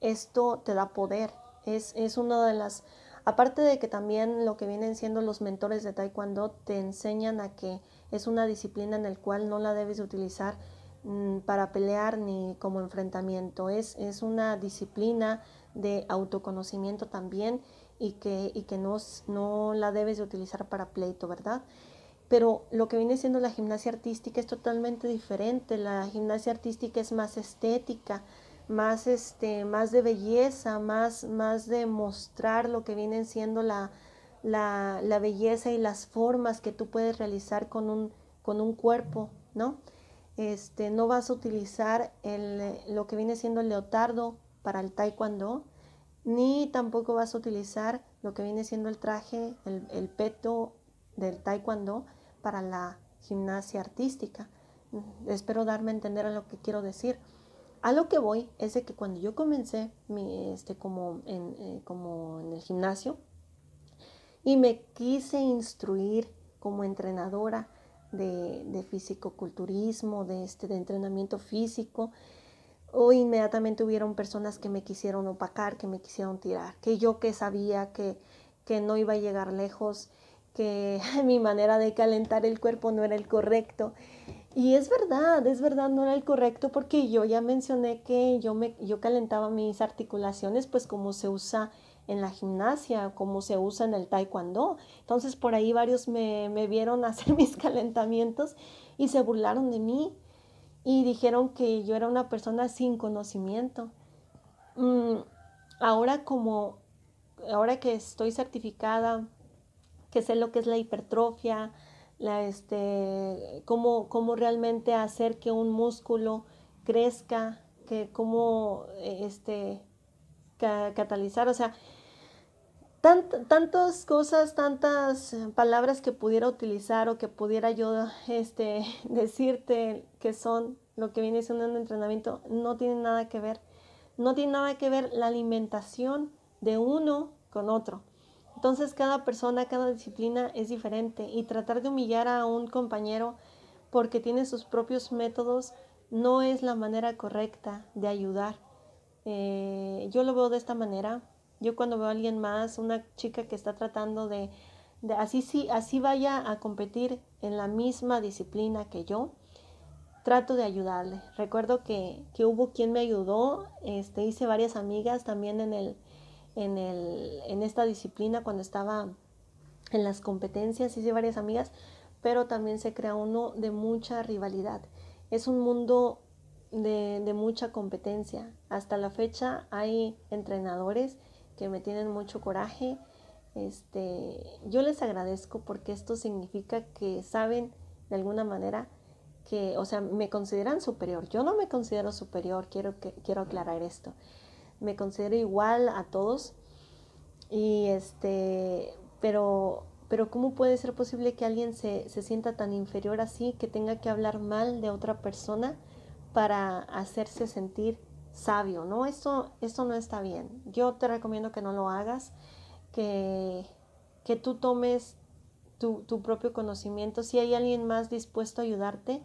esto te da poder. Es, una de las... Aparte de que también lo que vienen siendo los mentores de Taekwondo te enseñan a que es una disciplina en la cual no la debes utilizar mm, para pelear ni como enfrentamiento. Es, es una disciplina de autoconocimiento también y que, que no, no la debes de utilizar para pleito, ¿verdad? Pero lo que viene siendo la gimnasia artística es totalmente diferente. La gimnasia artística es más estética, más, este, más de belleza, más, más de mostrar lo que viene siendo la, belleza y las formas que tú puedes realizar con un, con un cuerpo, ¿no? Este, no vas a utilizar lo que viene siendo el leotardo para el taekwondo, ni tampoco vas a utilizar lo que viene siendo el traje, el, peto del taekwondo para la gimnasia artística. Espero darme a entender a lo que quiero decir. A lo que voy es de que cuando yo comencé mi, este, como, en, eh, como en el gimnasio y me quise instruir como entrenadora de, de fisicoculturismo, de, este, de entrenamiento físico o inmediatamente hubieron personas que me quisieron opacar, que me quisieron tirar, que yo que sabía que, que no iba a llegar lejos, que *laughs* mi manera de calentar el cuerpo no era el correcto. Y es verdad, es verdad, no era el correcto porque yo ya mencioné que yo, me, yo calentaba mis articulaciones pues como se usa en la gimnasia, como se usa en el taekwondo. Entonces por ahí varios me, me vieron hacer *laughs* mis calentamientos y se burlaron de mí y dijeron que yo era una persona sin conocimiento. Mm, ahora como, ahora que estoy certificada, que sé lo que es la hipertrofia, la, este, cómo, cómo realmente hacer que un músculo crezca, que cómo este, catalizar, o sea, tantas cosas, tantas eh, palabras que pudiera utilizar o que pudiera yo este, *laughs* decirte que son lo que viene siendo un entrenamiento, no tiene nada que ver. No tiene nada que ver la alimentación de uno con otro. Entonces cada persona, cada disciplina es diferente y tratar de humillar a un compañero porque tiene sus propios métodos no es la manera correcta de ayudar. Eh, yo lo veo de esta manera, yo cuando veo a alguien más, una chica que está tratando de, así, sí, así vaya a competir en la misma disciplina que yo, trato de ayudarle. Recuerdo que, hubo quien me ayudó, este, hice varias amigas también en, esta disciplina cuando estaba en las competencias, hice varias amigas, pero también se crea uno de mucha rivalidad. Es un mundo de, de mucha competencia. Hasta la fecha hay entrenadores que me tienen mucho coraje. Este, yo les agradezco porque esto significa que saben de alguna manera que, o sea, me consideran superior. Yo no me considero superior, quiero, quiero aclarar esto. Me considero igual a todos. Y este, pero, pero ¿cómo puede ser posible que alguien se, se sienta tan inferior así, que tenga que hablar mal de otra persona para hacerse sentir sabio, ¿no? Esto, esto no está bien. Yo te recomiendo que no lo hagas, que, que tú tomes tu, propio conocimiento. Si hay alguien más dispuesto a ayudarte,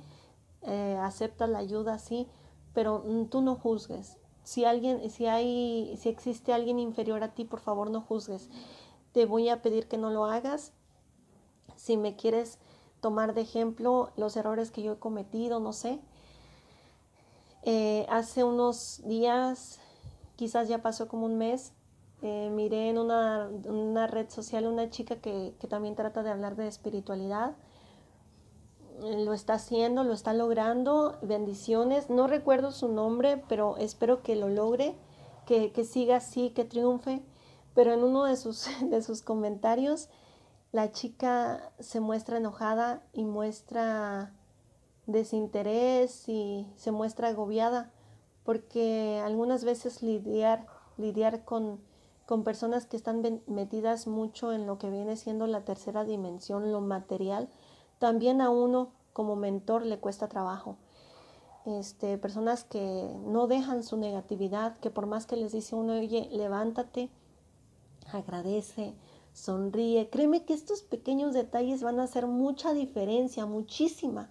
eh, acepta la ayuda, sí, pero mm, tú no juzgues. Si, alguien, si, hay, si existe alguien inferior a ti, por favor no juzgues. Te voy a pedir que no lo hagas. Si me quieres tomar de ejemplo los errores que yo he cometido, no sé, eh, hace unos días, quizás ya pasó como un mes, eh, miré en una, red social una chica que, también trata de hablar de espiritualidad. Lo está haciendo, lo está logrando. Bendiciones. No recuerdo su nombre, pero espero que lo logre, que, siga así, que triunfe. Pero en uno de sus, *laughs* de sus comentarios, la chica se muestra enojada y muestra desinterés y se muestra agobiada, porque algunas veces lidiar, lidiar con, personas que están metidas mucho en lo que viene siendo la tercera dimensión, lo material, también a uno como mentor le cuesta trabajo. Este, personas que no dejan su negatividad, que por más que les dice uno, oye, levántate, agradece, sonríe. Créeme que estos pequeños detalles van a hacer mucha diferencia, muchísima.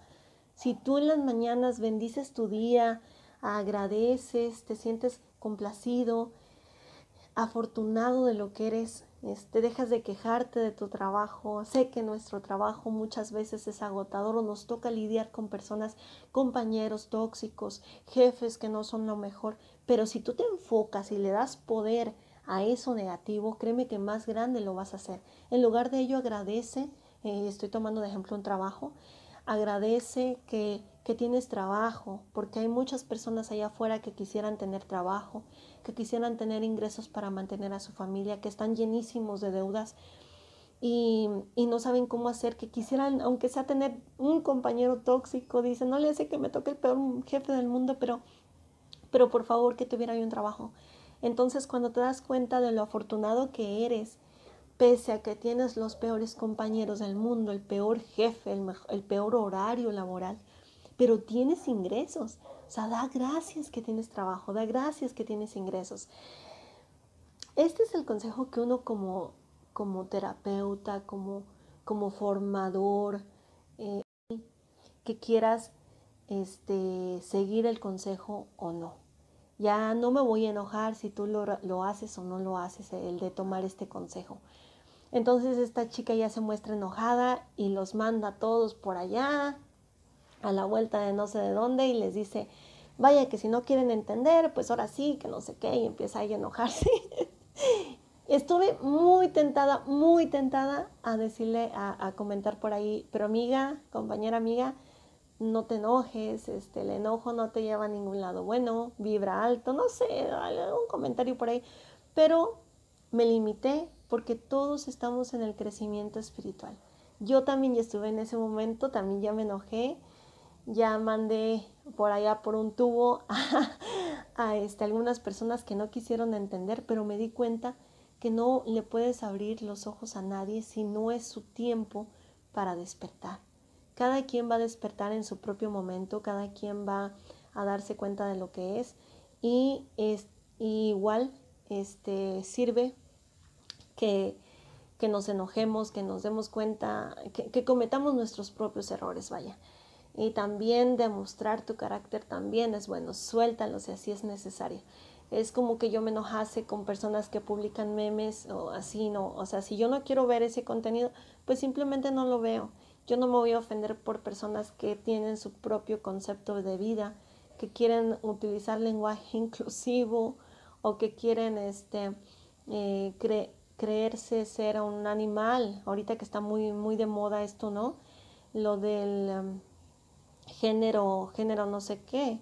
Si tú en las mañanas bendices tu día, agradeces, te sientes complacido, afortunado de lo que eres, te este, dejas de quejarte de tu trabajo. Sé que nuestro trabajo muchas veces es agotador o nos toca lidiar con personas, compañeros tóxicos, jefes que no son lo mejor, pero si tú te enfocas y le das poder a eso negativo, créeme que más grande lo vas a hacer. En lugar de ello agradece, eh, estoy tomando de ejemplo un trabajo, agradece que, tienes trabajo, porque hay muchas personas allá afuera que quisieran tener trabajo, que quisieran tener ingresos para mantener a su familia, que están llenísimos de deudas y, no saben cómo hacer, que quisieran, aunque sea tener un compañero tóxico, dice, no le hace que me toque el peor jefe del mundo, pero, pero por favor que tuviera yo un trabajo. Entonces cuando te das cuenta de lo afortunado que eres, pese a que tienes los peores compañeros del mundo, el peor jefe, el, peor horario laboral, pero tienes ingresos. O sea, da gracias que tienes trabajo, da gracias que tienes ingresos. Este es el consejo que uno como, terapeuta, como, formador, eh, que quieras este, seguir el consejo o no. Ya no me voy a enojar si tú lo haces o no lo haces, el de tomar este consejo. Entonces esta chica ya se muestra enojada y los manda a todos por allá, a la vuelta de no sé de dónde, y les dice, vaya que si no quieren entender, pues ahora sí, que no sé qué, y empieza a enojarse. *laughs* Estuve muy tentada, muy tentada a decirle, a, comentar por ahí, pero amiga, compañera amiga, no te enojes, este, el enojo no te lleva a ningún lado bueno, vibra alto, no sé, algún comentario por ahí, pero me limité porque todos estamos en el crecimiento espiritual. Yo también ya estuve en ese momento, también ya me enojé, ya mandé por allá por un tubo *laughs* a, este, algunas personas que no quisieron entender, pero me di cuenta que no le puedes abrir los ojos a nadie si no es su tiempo para despertar. Cada quien va a despertar en su propio momento, cada quien va a darse cuenta de lo que es y, es, igual este, sirve que, nos enojemos, que nos demos cuenta, que, cometamos nuestros propios errores, vaya. Y también demostrar tu carácter también es bueno, suéltalo si así es necesario. Es como que yo me enojase con personas que publican memes o así, no. O sea, si yo no quiero ver ese contenido, pues simplemente no lo veo. Yo no me voy a ofender por personas que tienen su propio concepto de vida, que quieren utilizar lenguaje *laughs* inclusivo o que quieren este, eh, creerse ser un animal, ahorita que está muy, muy de moda esto, ¿no? Lo del em, género, género no sé qué.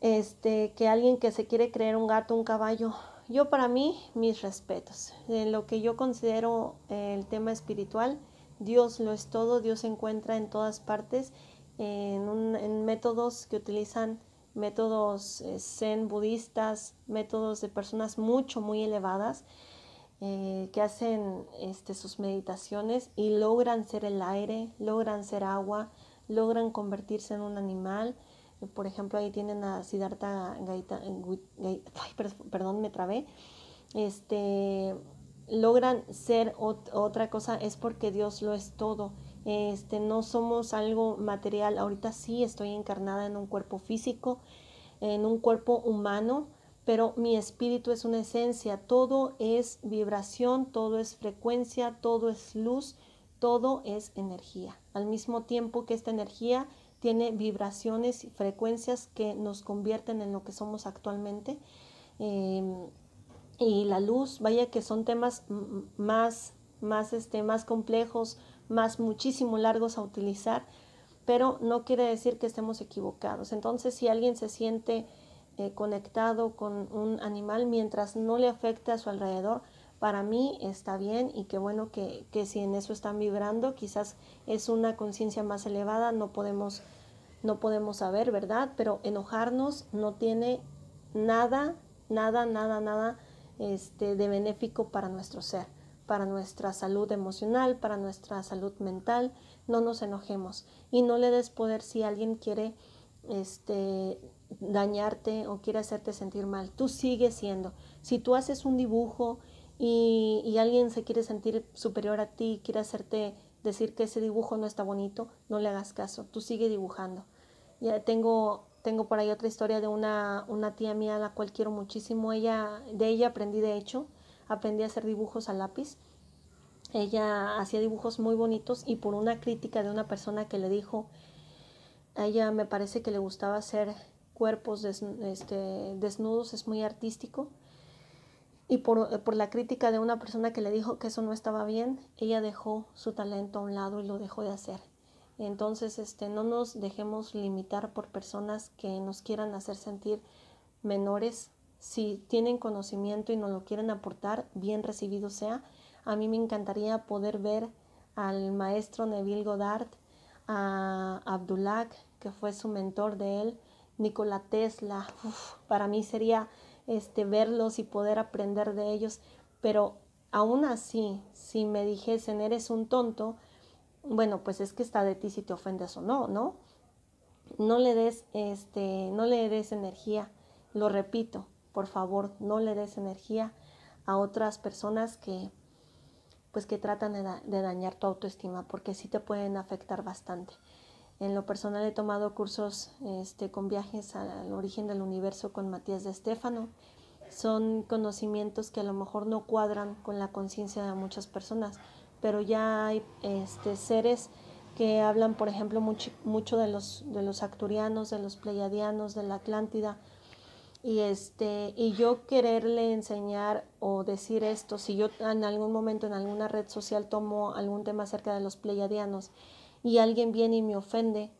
Este, que alguien que se quiere creer un gato, un caballo. Yo para mí, mis respetos. En eh, lo que yo considero eh, el tema espiritual, Dios lo es todo, Dios se encuentra en todas partes, en métodos que utilizan métodos eh, zen budistas, métodos de personas mucho, muy elevadas, eh, que hacen este, sus meditaciones y logran ser el aire, logran ser agua, logran convertirse en un animal. Eh, por ejemplo, ahí tienen a Siddhartha Gaita, perdón, me trabé. Este, logran ser otra cosa es porque Dios lo es todo. Este, no somos algo material. Ahorita sí estoy encarnada en un cuerpo físico, en un cuerpo humano, pero mi espíritu es una esencia, todo es vibración, todo es frecuencia, todo es luz, todo es energía. Al mismo tiempo que esta energía tiene vibraciones y frecuencias que nos convierten en lo que somos actualmente. Em, y la luz, vaya que son temas más, más, este, más complejos, más muchísimo largos a utilizar, pero no quiere decir que estemos equivocados. Entonces, si alguien se siente eh, conectado con un animal mientras no le afecte a su alrededor, para mí está bien y qué bueno que, que, si en eso están vibrando, quizás es una conciencia más elevada, no podemos, no podemos saber, ¿verdad? Pero enojarnos no tiene nada, nada, nada, nada este, de benéfico para nuestro ser, para nuestra salud emocional, para nuestra salud mental. No nos enojemos y no le des poder si alguien quiere este, dañarte o quiere hacerte sentir mal. Tú sigues siendo. Si tú haces un dibujo y, alguien se quiere sentir superior a ti, quiere hacerte decir que ese dibujo no está bonito, no le hagas caso. Tú sigue dibujando. Ya tengo, tengo por ahí otra historia de una, una tía mía a la cual quiero muchísimo. Ella, de ella aprendí de hecho, aprendí a hacer dibujos a lápiz. Ella hacía dibujos muy bonitos y por una crítica de una persona que le dijo, a ella me parece que le gustaba hacer cuerpos este, desnudos, es muy artístico. Y eh, por, la crítica de una persona que le dijo que eso no estaba bien, ella dejó su talento a un lado y lo dejó de hacer. Entonces, este, no nos dejemos limitar por personas que nos quieran hacer sentir menores. Si tienen conocimiento y nos lo quieren aportar, bien recibido sea. A mí me encantaría poder ver al maestro Neville Goddard, a Abdullah, que fue su mentor de él, Nikola Tesla. para mí sería este, verlos y poder aprender de ellos. Pero aún así, si me dijesen eres un tonto, bueno, pues es que está de ti si te ofendes o no, ¿no? No le des, este, no le des energía. Lo repito, por favor, no le des energía a otras personas que pues que tratan de dañar tu autoestima porque sí te pueden afectar bastante. En lo personal he tomado cursos este, con viajes al origen del universo con Matías de Estéfano. Son conocimientos que a lo mejor no cuadran con la conciencia de muchas personas, pero ya hay este, seres que hablan, por ejemplo, mucho, mucho de, los, de los acturianos, de los pleiadianos, de la Atlántida, y este y yo quererle enseñar o decir esto si yo en algún momento en alguna red social tomo algún tema acerca de los pleiadianos y alguien viene y me ofende,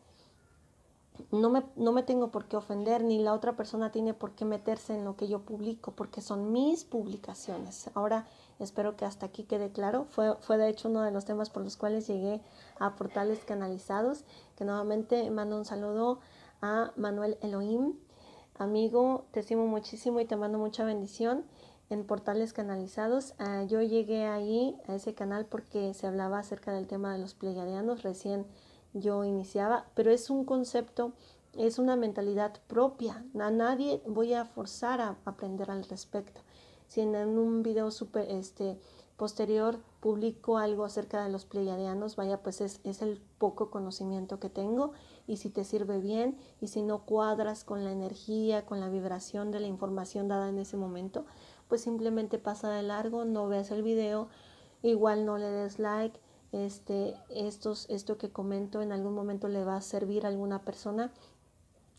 no me, no me tengo por qué ofender, ni la otra persona tiene por qué meterse en lo que yo publico, porque son mis publicaciones. Ahora espero que hasta aquí quede claro. Fue, fue de hecho uno de los temas por los cuales llegué a portales canalizados, que nuevamente mando un saludo a Manuel Elohim. Amigo, te estimo muchísimo y te mando mucha bendición en portales canalizados. Ah, yo llegué ahí a ese canal porque se hablaba acerca del tema de los pleiadianos, recién yo iniciaba, pero es un concepto, es una mentalidad propia, a nadie voy a forzar a aprender al respecto. Si en un video este, posterior publico algo acerca de los pleiadianos, vaya, pues es, es el poco conocimiento que tengo y si te sirve bien y si no cuadras con la energía, con la vibración de la información dada en ese momento, pues simplemente pasa de largo, no veas el video, igual no le des like. Este, estos, esto que comento en algún momento le va a servir a alguna persona.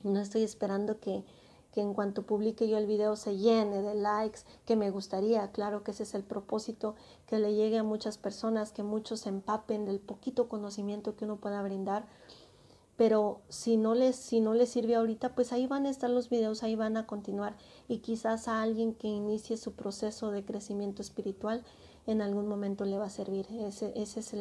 No estoy esperando que, que en cuanto publique yo el video se llene de likes, que me gustaría, claro que ese es el propósito, que le llegue a muchas personas, que muchos se empapen del poquito conocimiento que uno pueda brindar pero si no les si no les sirve ahorita, pues ahí van a estar los videos, ahí van a continuar y quizás a alguien que inicie su proceso de crecimiento espiritual en algún momento le va a servir. Ese, es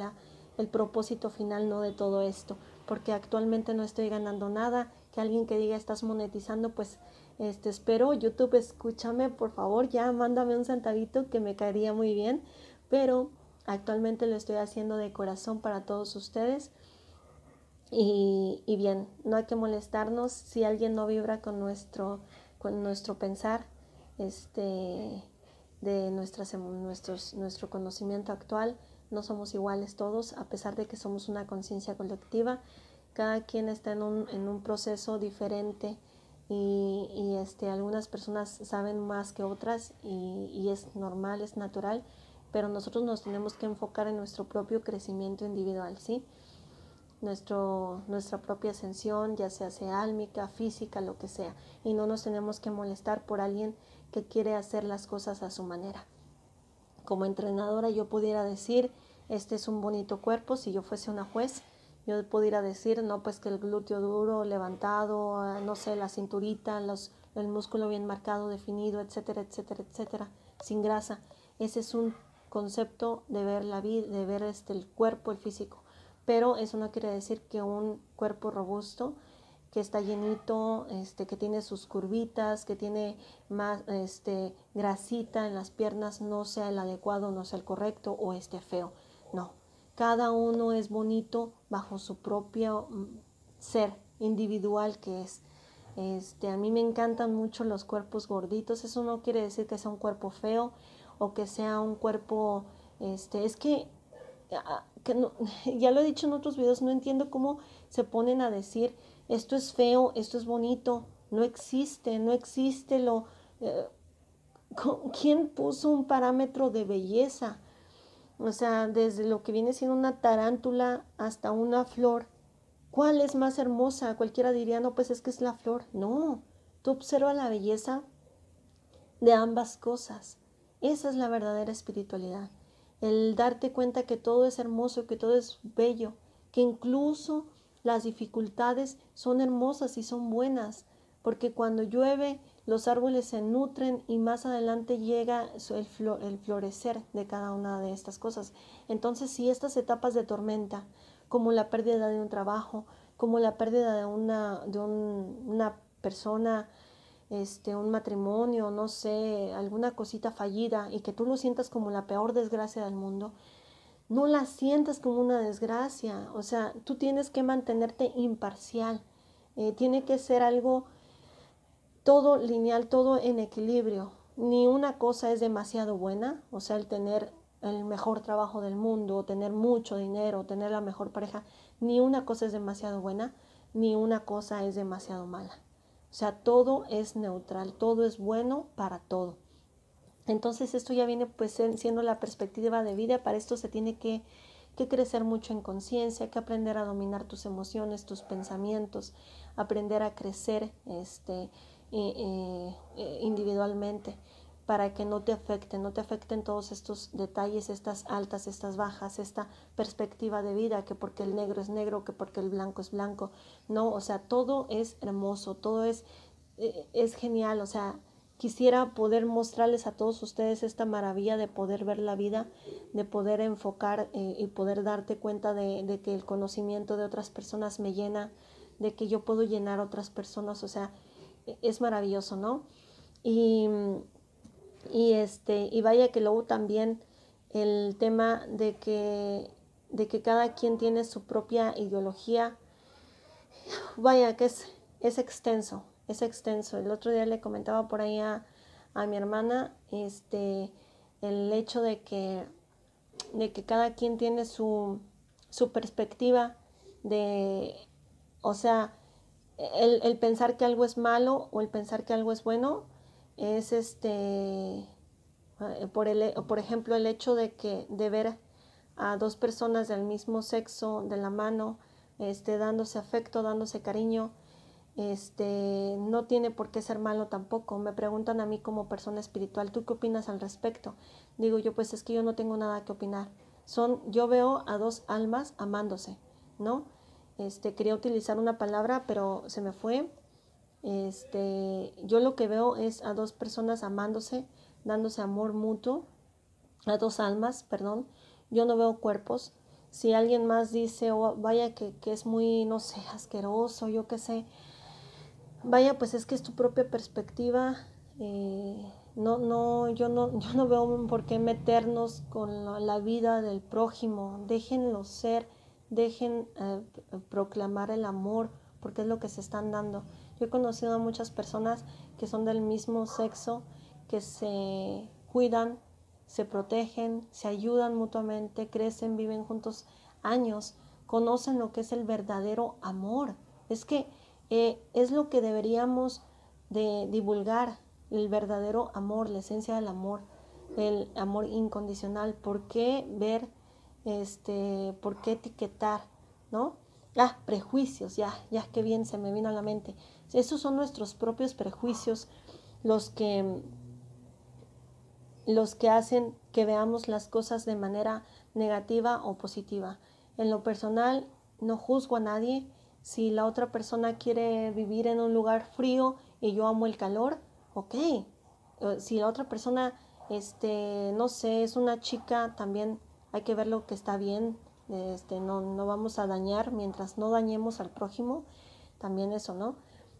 el propósito final no de todo esto, porque actualmente no estoy ganando nada, que alguien que diga estás monetizando, pues este espero YouTube escúchame, por favor, ya mándame un centavito que me caería muy bien, pero actualmente lo estoy haciendo de corazón para todos ustedes y, y, bien, no hay que molestarnos si alguien no vibra con nuestro, con nuestro pensar, este, de nuestras, nuestros, nuestro conocimiento actual. No somos iguales todos, a pesar de que somos una conciencia colectiva. Cada quien está en un, en un proceso diferente y, y, este, algunas personas saben más que otras y, y es normal, es natural, pero nosotros nos tenemos que enfocar en nuestro propio crecimiento individual, ¿sí? nuestro, nuestra propia ascensión, ya sea, sea álmica, física, lo que sea. Y no nos tenemos que molestar por alguien que quiere hacer las cosas a su manera. Como entrenadora yo pudiera decir, este es un bonito cuerpo, si yo fuese una juez, yo pudiera decir, no, pues que el glúteo duro, levantado, ah, no sé, la cinturita, los, el músculo bien marcado, definido, etcétera, etcétera, etcétera, sin grasa. Ese es un concepto de ver la vida, de ver este, el cuerpo, el físico pero eso no quiere decir que un cuerpo robusto que está llenito, este, que tiene sus curvitas, que tiene más este, grasita en las piernas, no sea el adecuado, no sea el correcto o esté feo. No, cada uno es bonito bajo su propio mm, ser individual que es. Este, a mí me encantan mucho los cuerpos gorditos, eso no quiere decir que sea un cuerpo feo o que sea un cuerpo, este, es que Ah, *laughs* ya lo he dicho en otros videos, no entiendo cómo se ponen a decir, esto es feo, esto es bonito, no existe, no existe lo... Eh, ¿Quién puso un parámetro de belleza? O sea, desde lo que viene siendo una tarántula hasta una flor, ¿cuál es más hermosa? Cualquiera diría, no, pues es que es la flor. No, tú observa la belleza de ambas cosas. Esa es la verdadera espiritualidad el darte cuenta que todo es hermoso, que todo es bello, que incluso las dificultades son hermosas y son buenas, porque cuando llueve los árboles se nutren y más adelante llega el, florecer de cada una de estas cosas. Entonces, si estas etapas de tormenta, como la pérdida de un trabajo, como la pérdida de una, de una persona este, un matrimonio, no sé, alguna cosita fallida y que tú lo sientas como la peor desgracia del mundo, no la sientas como una desgracia. O sea, tú tienes que mantenerte imparcial. Eh, tiene que ser algo todo lineal, todo en equilibrio. Ni una cosa es demasiado buena, o sea, el tener el mejor trabajo del mundo, tener mucho dinero, tener la mejor pareja, ni una cosa es demasiado buena, ni una cosa es demasiado mala. O sea, todo es neutral, todo es bueno para todo. Entonces esto ya viene pues siendo la perspectiva de vida, para esto se tiene que, que crecer mucho en conciencia, que aprender a dominar tus emociones, tus pensamientos, aprender a crecer este, eh, eh, eh, individualmente para que no te afecten, no te afecten todos estos detalles, estas altas, estas bajas, esta perspectiva de vida, que porque el negro es negro, que porque el blanco es blanco. No, o sea, todo es hermoso, todo es, eh, es genial, o sea, quisiera poder mostrarles a todos ustedes esta maravilla de poder ver la vida, de poder enfocar eh, y poder darte cuenta de, de que el conocimiento de otras personas me llena, de que yo puedo llenar a otras personas, o sea, e, es maravilloso, ¿no? Y mm, y, este, y vaya que luego también el tema de que, cada quien tiene su propia ideología, vaya que es, extenso, es extenso. El otro día le comentaba por ahí a, mi hermana este, el hecho de que, cada quien tiene su, perspectiva de, o sea, el, el, pensar que algo es malo o el pensar que algo es bueno es este, eh, por, el, eh, por ejemplo, el hecho de que de ver a dos personas del mismo sexo de la mano, este, dándose afecto, dándose cariño, este, no tiene por qué ser malo tampoco. Me preguntan a mí como persona espiritual, ¿tú qué opinas al respecto? Digo yo, pues es que yo no tengo nada que opinar. Son, yo veo a dos almas amándose, ¿no? Este, quería utilizar una palabra, pero se me fue. Este, yo lo que veo es a dos personas amándose, dándose amor mutuo, a dos almas, perdón. Yo no veo cuerpos. Si alguien más dice, oh, vaya que, es muy, no sé, asqueroso, yo qué sé, vaya, pues es que es tu propia perspectiva. Eh, no, no, yo no, yo no veo por qué meternos con la, vida del prójimo. Déjenlo ser, dejen eh, proclamar el amor, porque es lo que se están dando. Yo he conocido a muchas personas que son del mismo sexo, que se cuidan, se protegen, se ayudan mutuamente, crecen, viven juntos años, conocen lo que es el verdadero amor. Es que eh, es lo que deberíamos de divulgar, el verdadero amor, la esencia del amor, el amor incondicional. ¿Por qué ver, este, por qué etiquetar, no? Ah, prejuicios, ya, ya que bien se me vino a la mente. Esos son nuestros propios prejuicios los que, los que hacen que veamos las cosas de manera negativa o positiva. En lo personal, no juzgo a nadie. Si la otra persona quiere vivir en un lugar frío y yo amo el calor, ok. Eh, si la otra persona, este, no sé, es una chica, también hay que ver lo que está bien. Este, no vamos a dañar mientras no dañemos al prójimo. También eso, ¿no?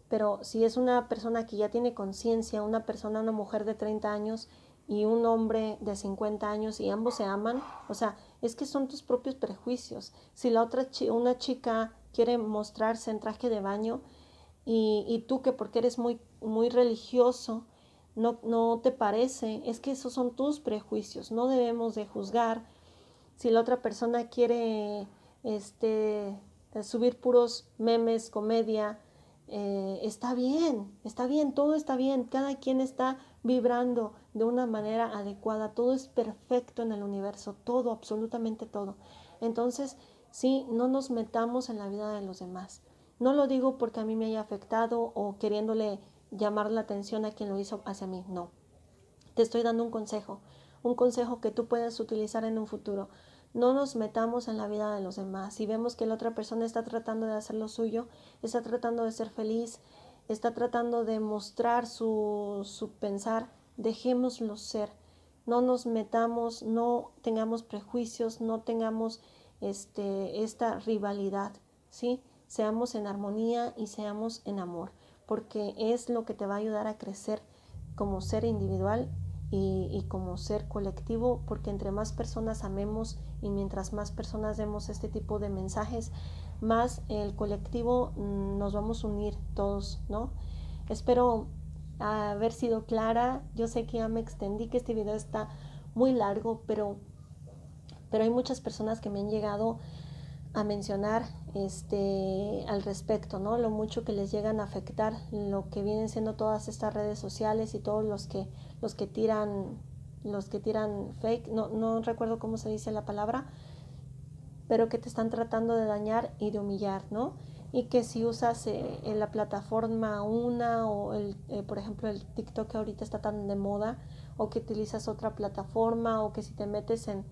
pero si es una persona que ya tiene conciencia, una persona, una mujer de 30 años y un hombre de 50 años y ambos se aman, o sea, es que son tus propios prejuicios. Si la otra, una chica quiere mostrarse en traje de baño y, y tú que porque eres muy, muy religioso, no, no te parece, es que esos son tus prejuicios, no debemos de juzgar. Si la otra persona quiere este, subir puros memes, comedia, eh, está bien, está bien, todo está bien, cada quien está vibrando de una manera adecuada, todo es perfecto en el universo, todo, absolutamente todo. Entonces, sí, no nos metamos en la vida de los demás. No lo digo porque a mí me haya afectado o queriéndole llamar la atención a quien lo hizo hacia mí, no. Te estoy dando un consejo, un consejo que tú puedes utilizar en un futuro no nos metamos en la vida de los demás. Si vemos que la otra persona está tratando de hacer lo suyo, está tratando de ser feliz, está tratando de mostrar su, su pensar, dejémoslo ser. No nos metamos, no tengamos prejuicios, no tengamos este, esta rivalidad, ¿sí? Seamos en armonía y seamos en amor, porque es lo que te va a ayudar a crecer como ser individual y, como ser colectivo, porque entre más personas amemos y mientras más personas demos este tipo de mensajes, más el colectivo mm, nos vamos a unir todos, ¿no? Espero haber sido clara, yo sé que ya me extendí, que este video está muy largo, pero, pero hay muchas personas que me han llegado a mencionar este, al respecto, ¿no? Lo mucho que les llegan a afectar lo que vienen siendo todas estas redes sociales y todos los que, los que tiran, los que tiran fake, no, no recuerdo cómo se dice la palabra, pero que te están tratando de dañar y de humillar, ¿no? Y que si usas eh, en la plataforma una o, el, eh, por ejemplo, el TikTok que ahorita está tan de moda, o que utilizas otra plataforma, o que si te metes en,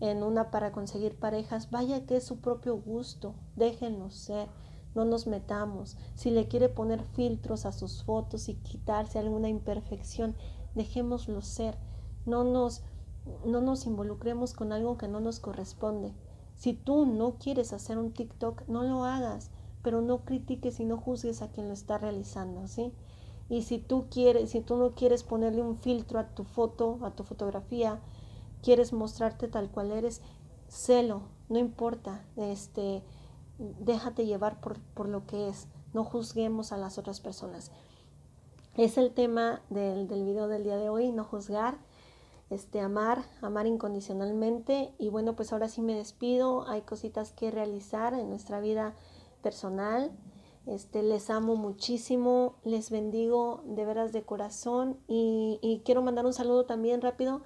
en una para conseguir parejas, vaya que es su propio gusto, déjenlo ser, no nos metamos. Si le quiere poner filtros a sus fotos y quitarse alguna imperfección, dejémoslo ser, no nos, no nos involucremos con algo que no nos corresponde. Si tú no quieres hacer un TikTok, no lo hagas, pero no critiques y no juzgues a quien lo está realizando, ¿sí? Y si tú quieres, si tú no quieres ponerle un filtro a tu foto, a tu fotografía, quieres mostrarte tal cual eres, celo, no importa, este, déjate llevar por, por lo que es, no juzguemos a las otras personas. Es el tema del, video del día de hoy, no juzgar, este, amar, amar incondicionalmente. Y bueno, pues ahora sí me despido, hay cositas que realizar en nuestra vida personal. Este, les amo muchísimo, les bendigo de veras de corazón y, y quiero mandar un saludo también rápido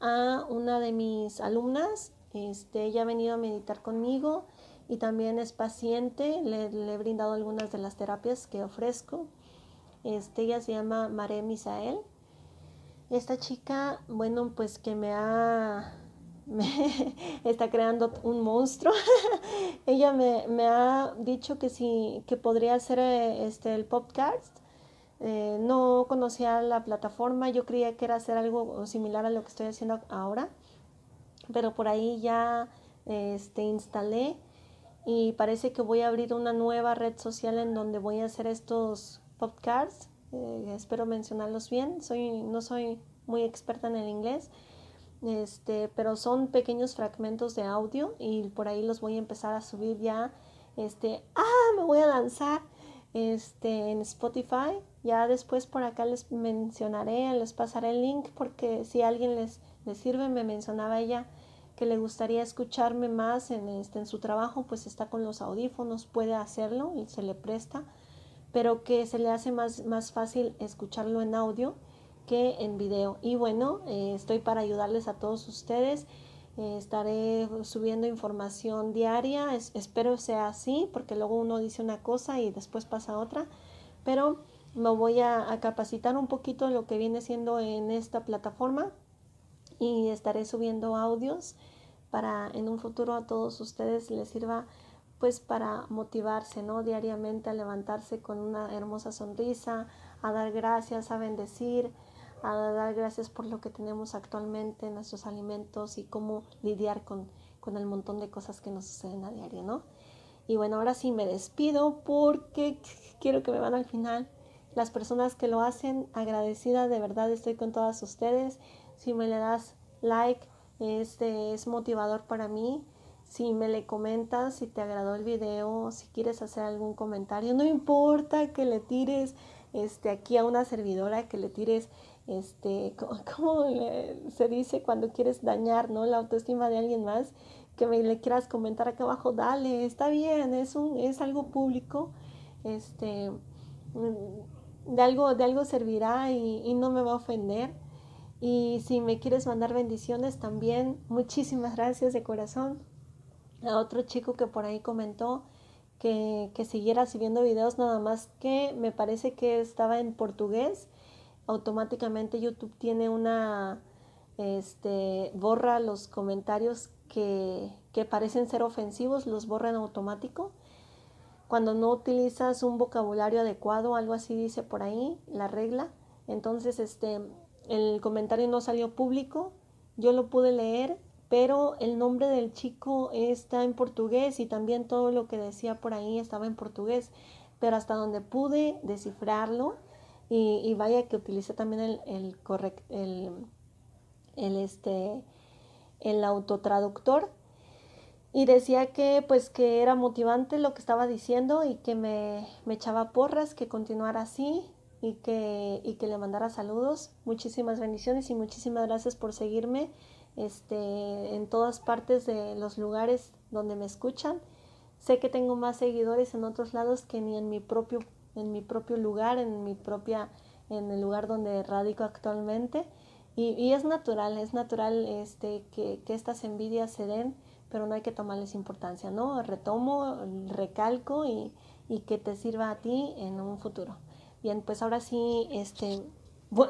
a una de mis alumnas. Este, ella ha venido a meditar conmigo y también es paciente. Le, he brindado algunas de las terapias que ofrezco. Este, ella se llama Maré Misael. Esta chica, bueno, pues que me ha... *laughs* está creando un monstruo. *laughs* ella me, ha dicho que sí, que podría hacer eh, este, el podcast eh, no conocía la plataforma, yo creía que era hacer algo similar a lo que estoy haciendo ahora, pero por ahí ya este, instalé y parece que voy a abrir una nueva red social en donde voy a hacer estos podcasts. Eh, espero mencionarlos bien. Soy, no soy muy experta en el inglés, este, pero son pequeños fragmentos de audio y por ahí los voy a empezar a subir ya. Este, ah, me voy a lanzar este, en Spotify ya después por acá les mencionaré, les pasaré el link porque si alguien les, sirve, me mencionaba ella que le gustaría escucharme más en, este, en su trabajo, pues está con los audífonos, puede hacerlo y se le presta, pero que se le hace más, más fácil escucharlo en audio que en video. Y bueno, eh, estoy para ayudarles a todos ustedes. Eh, estaré subiendo información diaria, espero sea así, porque luego uno dice una cosa y después pasa otra, pero me voy a, capacitar un poquito lo que viene siendo en esta plataforma y estaré subiendo audios para en un futuro a todos ustedes les sirva pues para motivarse, ¿no? Diariamente a levantarse con una hermosa sonrisa, a dar gracias, a bendecir, a dar gracias por lo que tenemos actualmente, en nuestros alimentos y cómo lidiar con, con el montón de cosas que nos suceden a diario, ¿no? Y bueno, ahora sí me despido porque quiero que me van al final las personas que lo hacen. Agradecida de verdad estoy con todas ustedes. Si me le das like, este es motivador para mí. Si me le comentas, si te agradó el video, si quieres hacer algún comentario, no importa que le tires este, aquí a una servidora, que le tires, este, *laughs* ¿cómo, se dice cuando quieres dañar ¿no? la autoestima de alguien más? Que me le quieras comentar acá abajo, dale, está bien, es, un, es algo público. Este, mm, de algo, de algo servirá y, no me va a ofender. Y si me quieres mandar bendiciones también, muchísimas gracias de corazón. A otro chico que por ahí comentó que, que siguiera subiendo videos, nada más que me parece que estaba en portugués. Automáticamente YouTube tiene una, este, borra los comentarios que, que parecen ser ofensivos, los borra en automático cuando no utilizas un vocabulario adecuado, algo así dice por ahí la regla. Entonces, este, el comentario no salió público, yo lo pude leer, pero el nombre del chico está en portugués y también todo lo que decía por ahí estaba en portugués, pero hasta donde pude descifrarlo y, vaya que utilicé también el, el, el, el, este, el autotraductor y decía que pues que era motivante lo que estaba diciendo y que me, me echaba porras, que continuara así y que, y que le mandara saludos. Muchísimas bendiciones y muchísimas gracias por seguirme este, en todas partes de los lugares donde me escuchan. Sé que tengo más seguidores en otros lados que ni en mi propio, en mi propio lugar, en mi propia, en el lugar donde radico actualmente. Y, es natural, es natural este, que, que estas envidias se den pero no hay que tomarles importancia, ¿no? Retomo, recalco y, y que te sirva a ti en un futuro. Bien, pues ahora sí, este,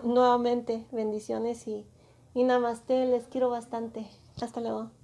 nuevamente bendiciones y, y namaste, les quiero bastante. Hasta luego.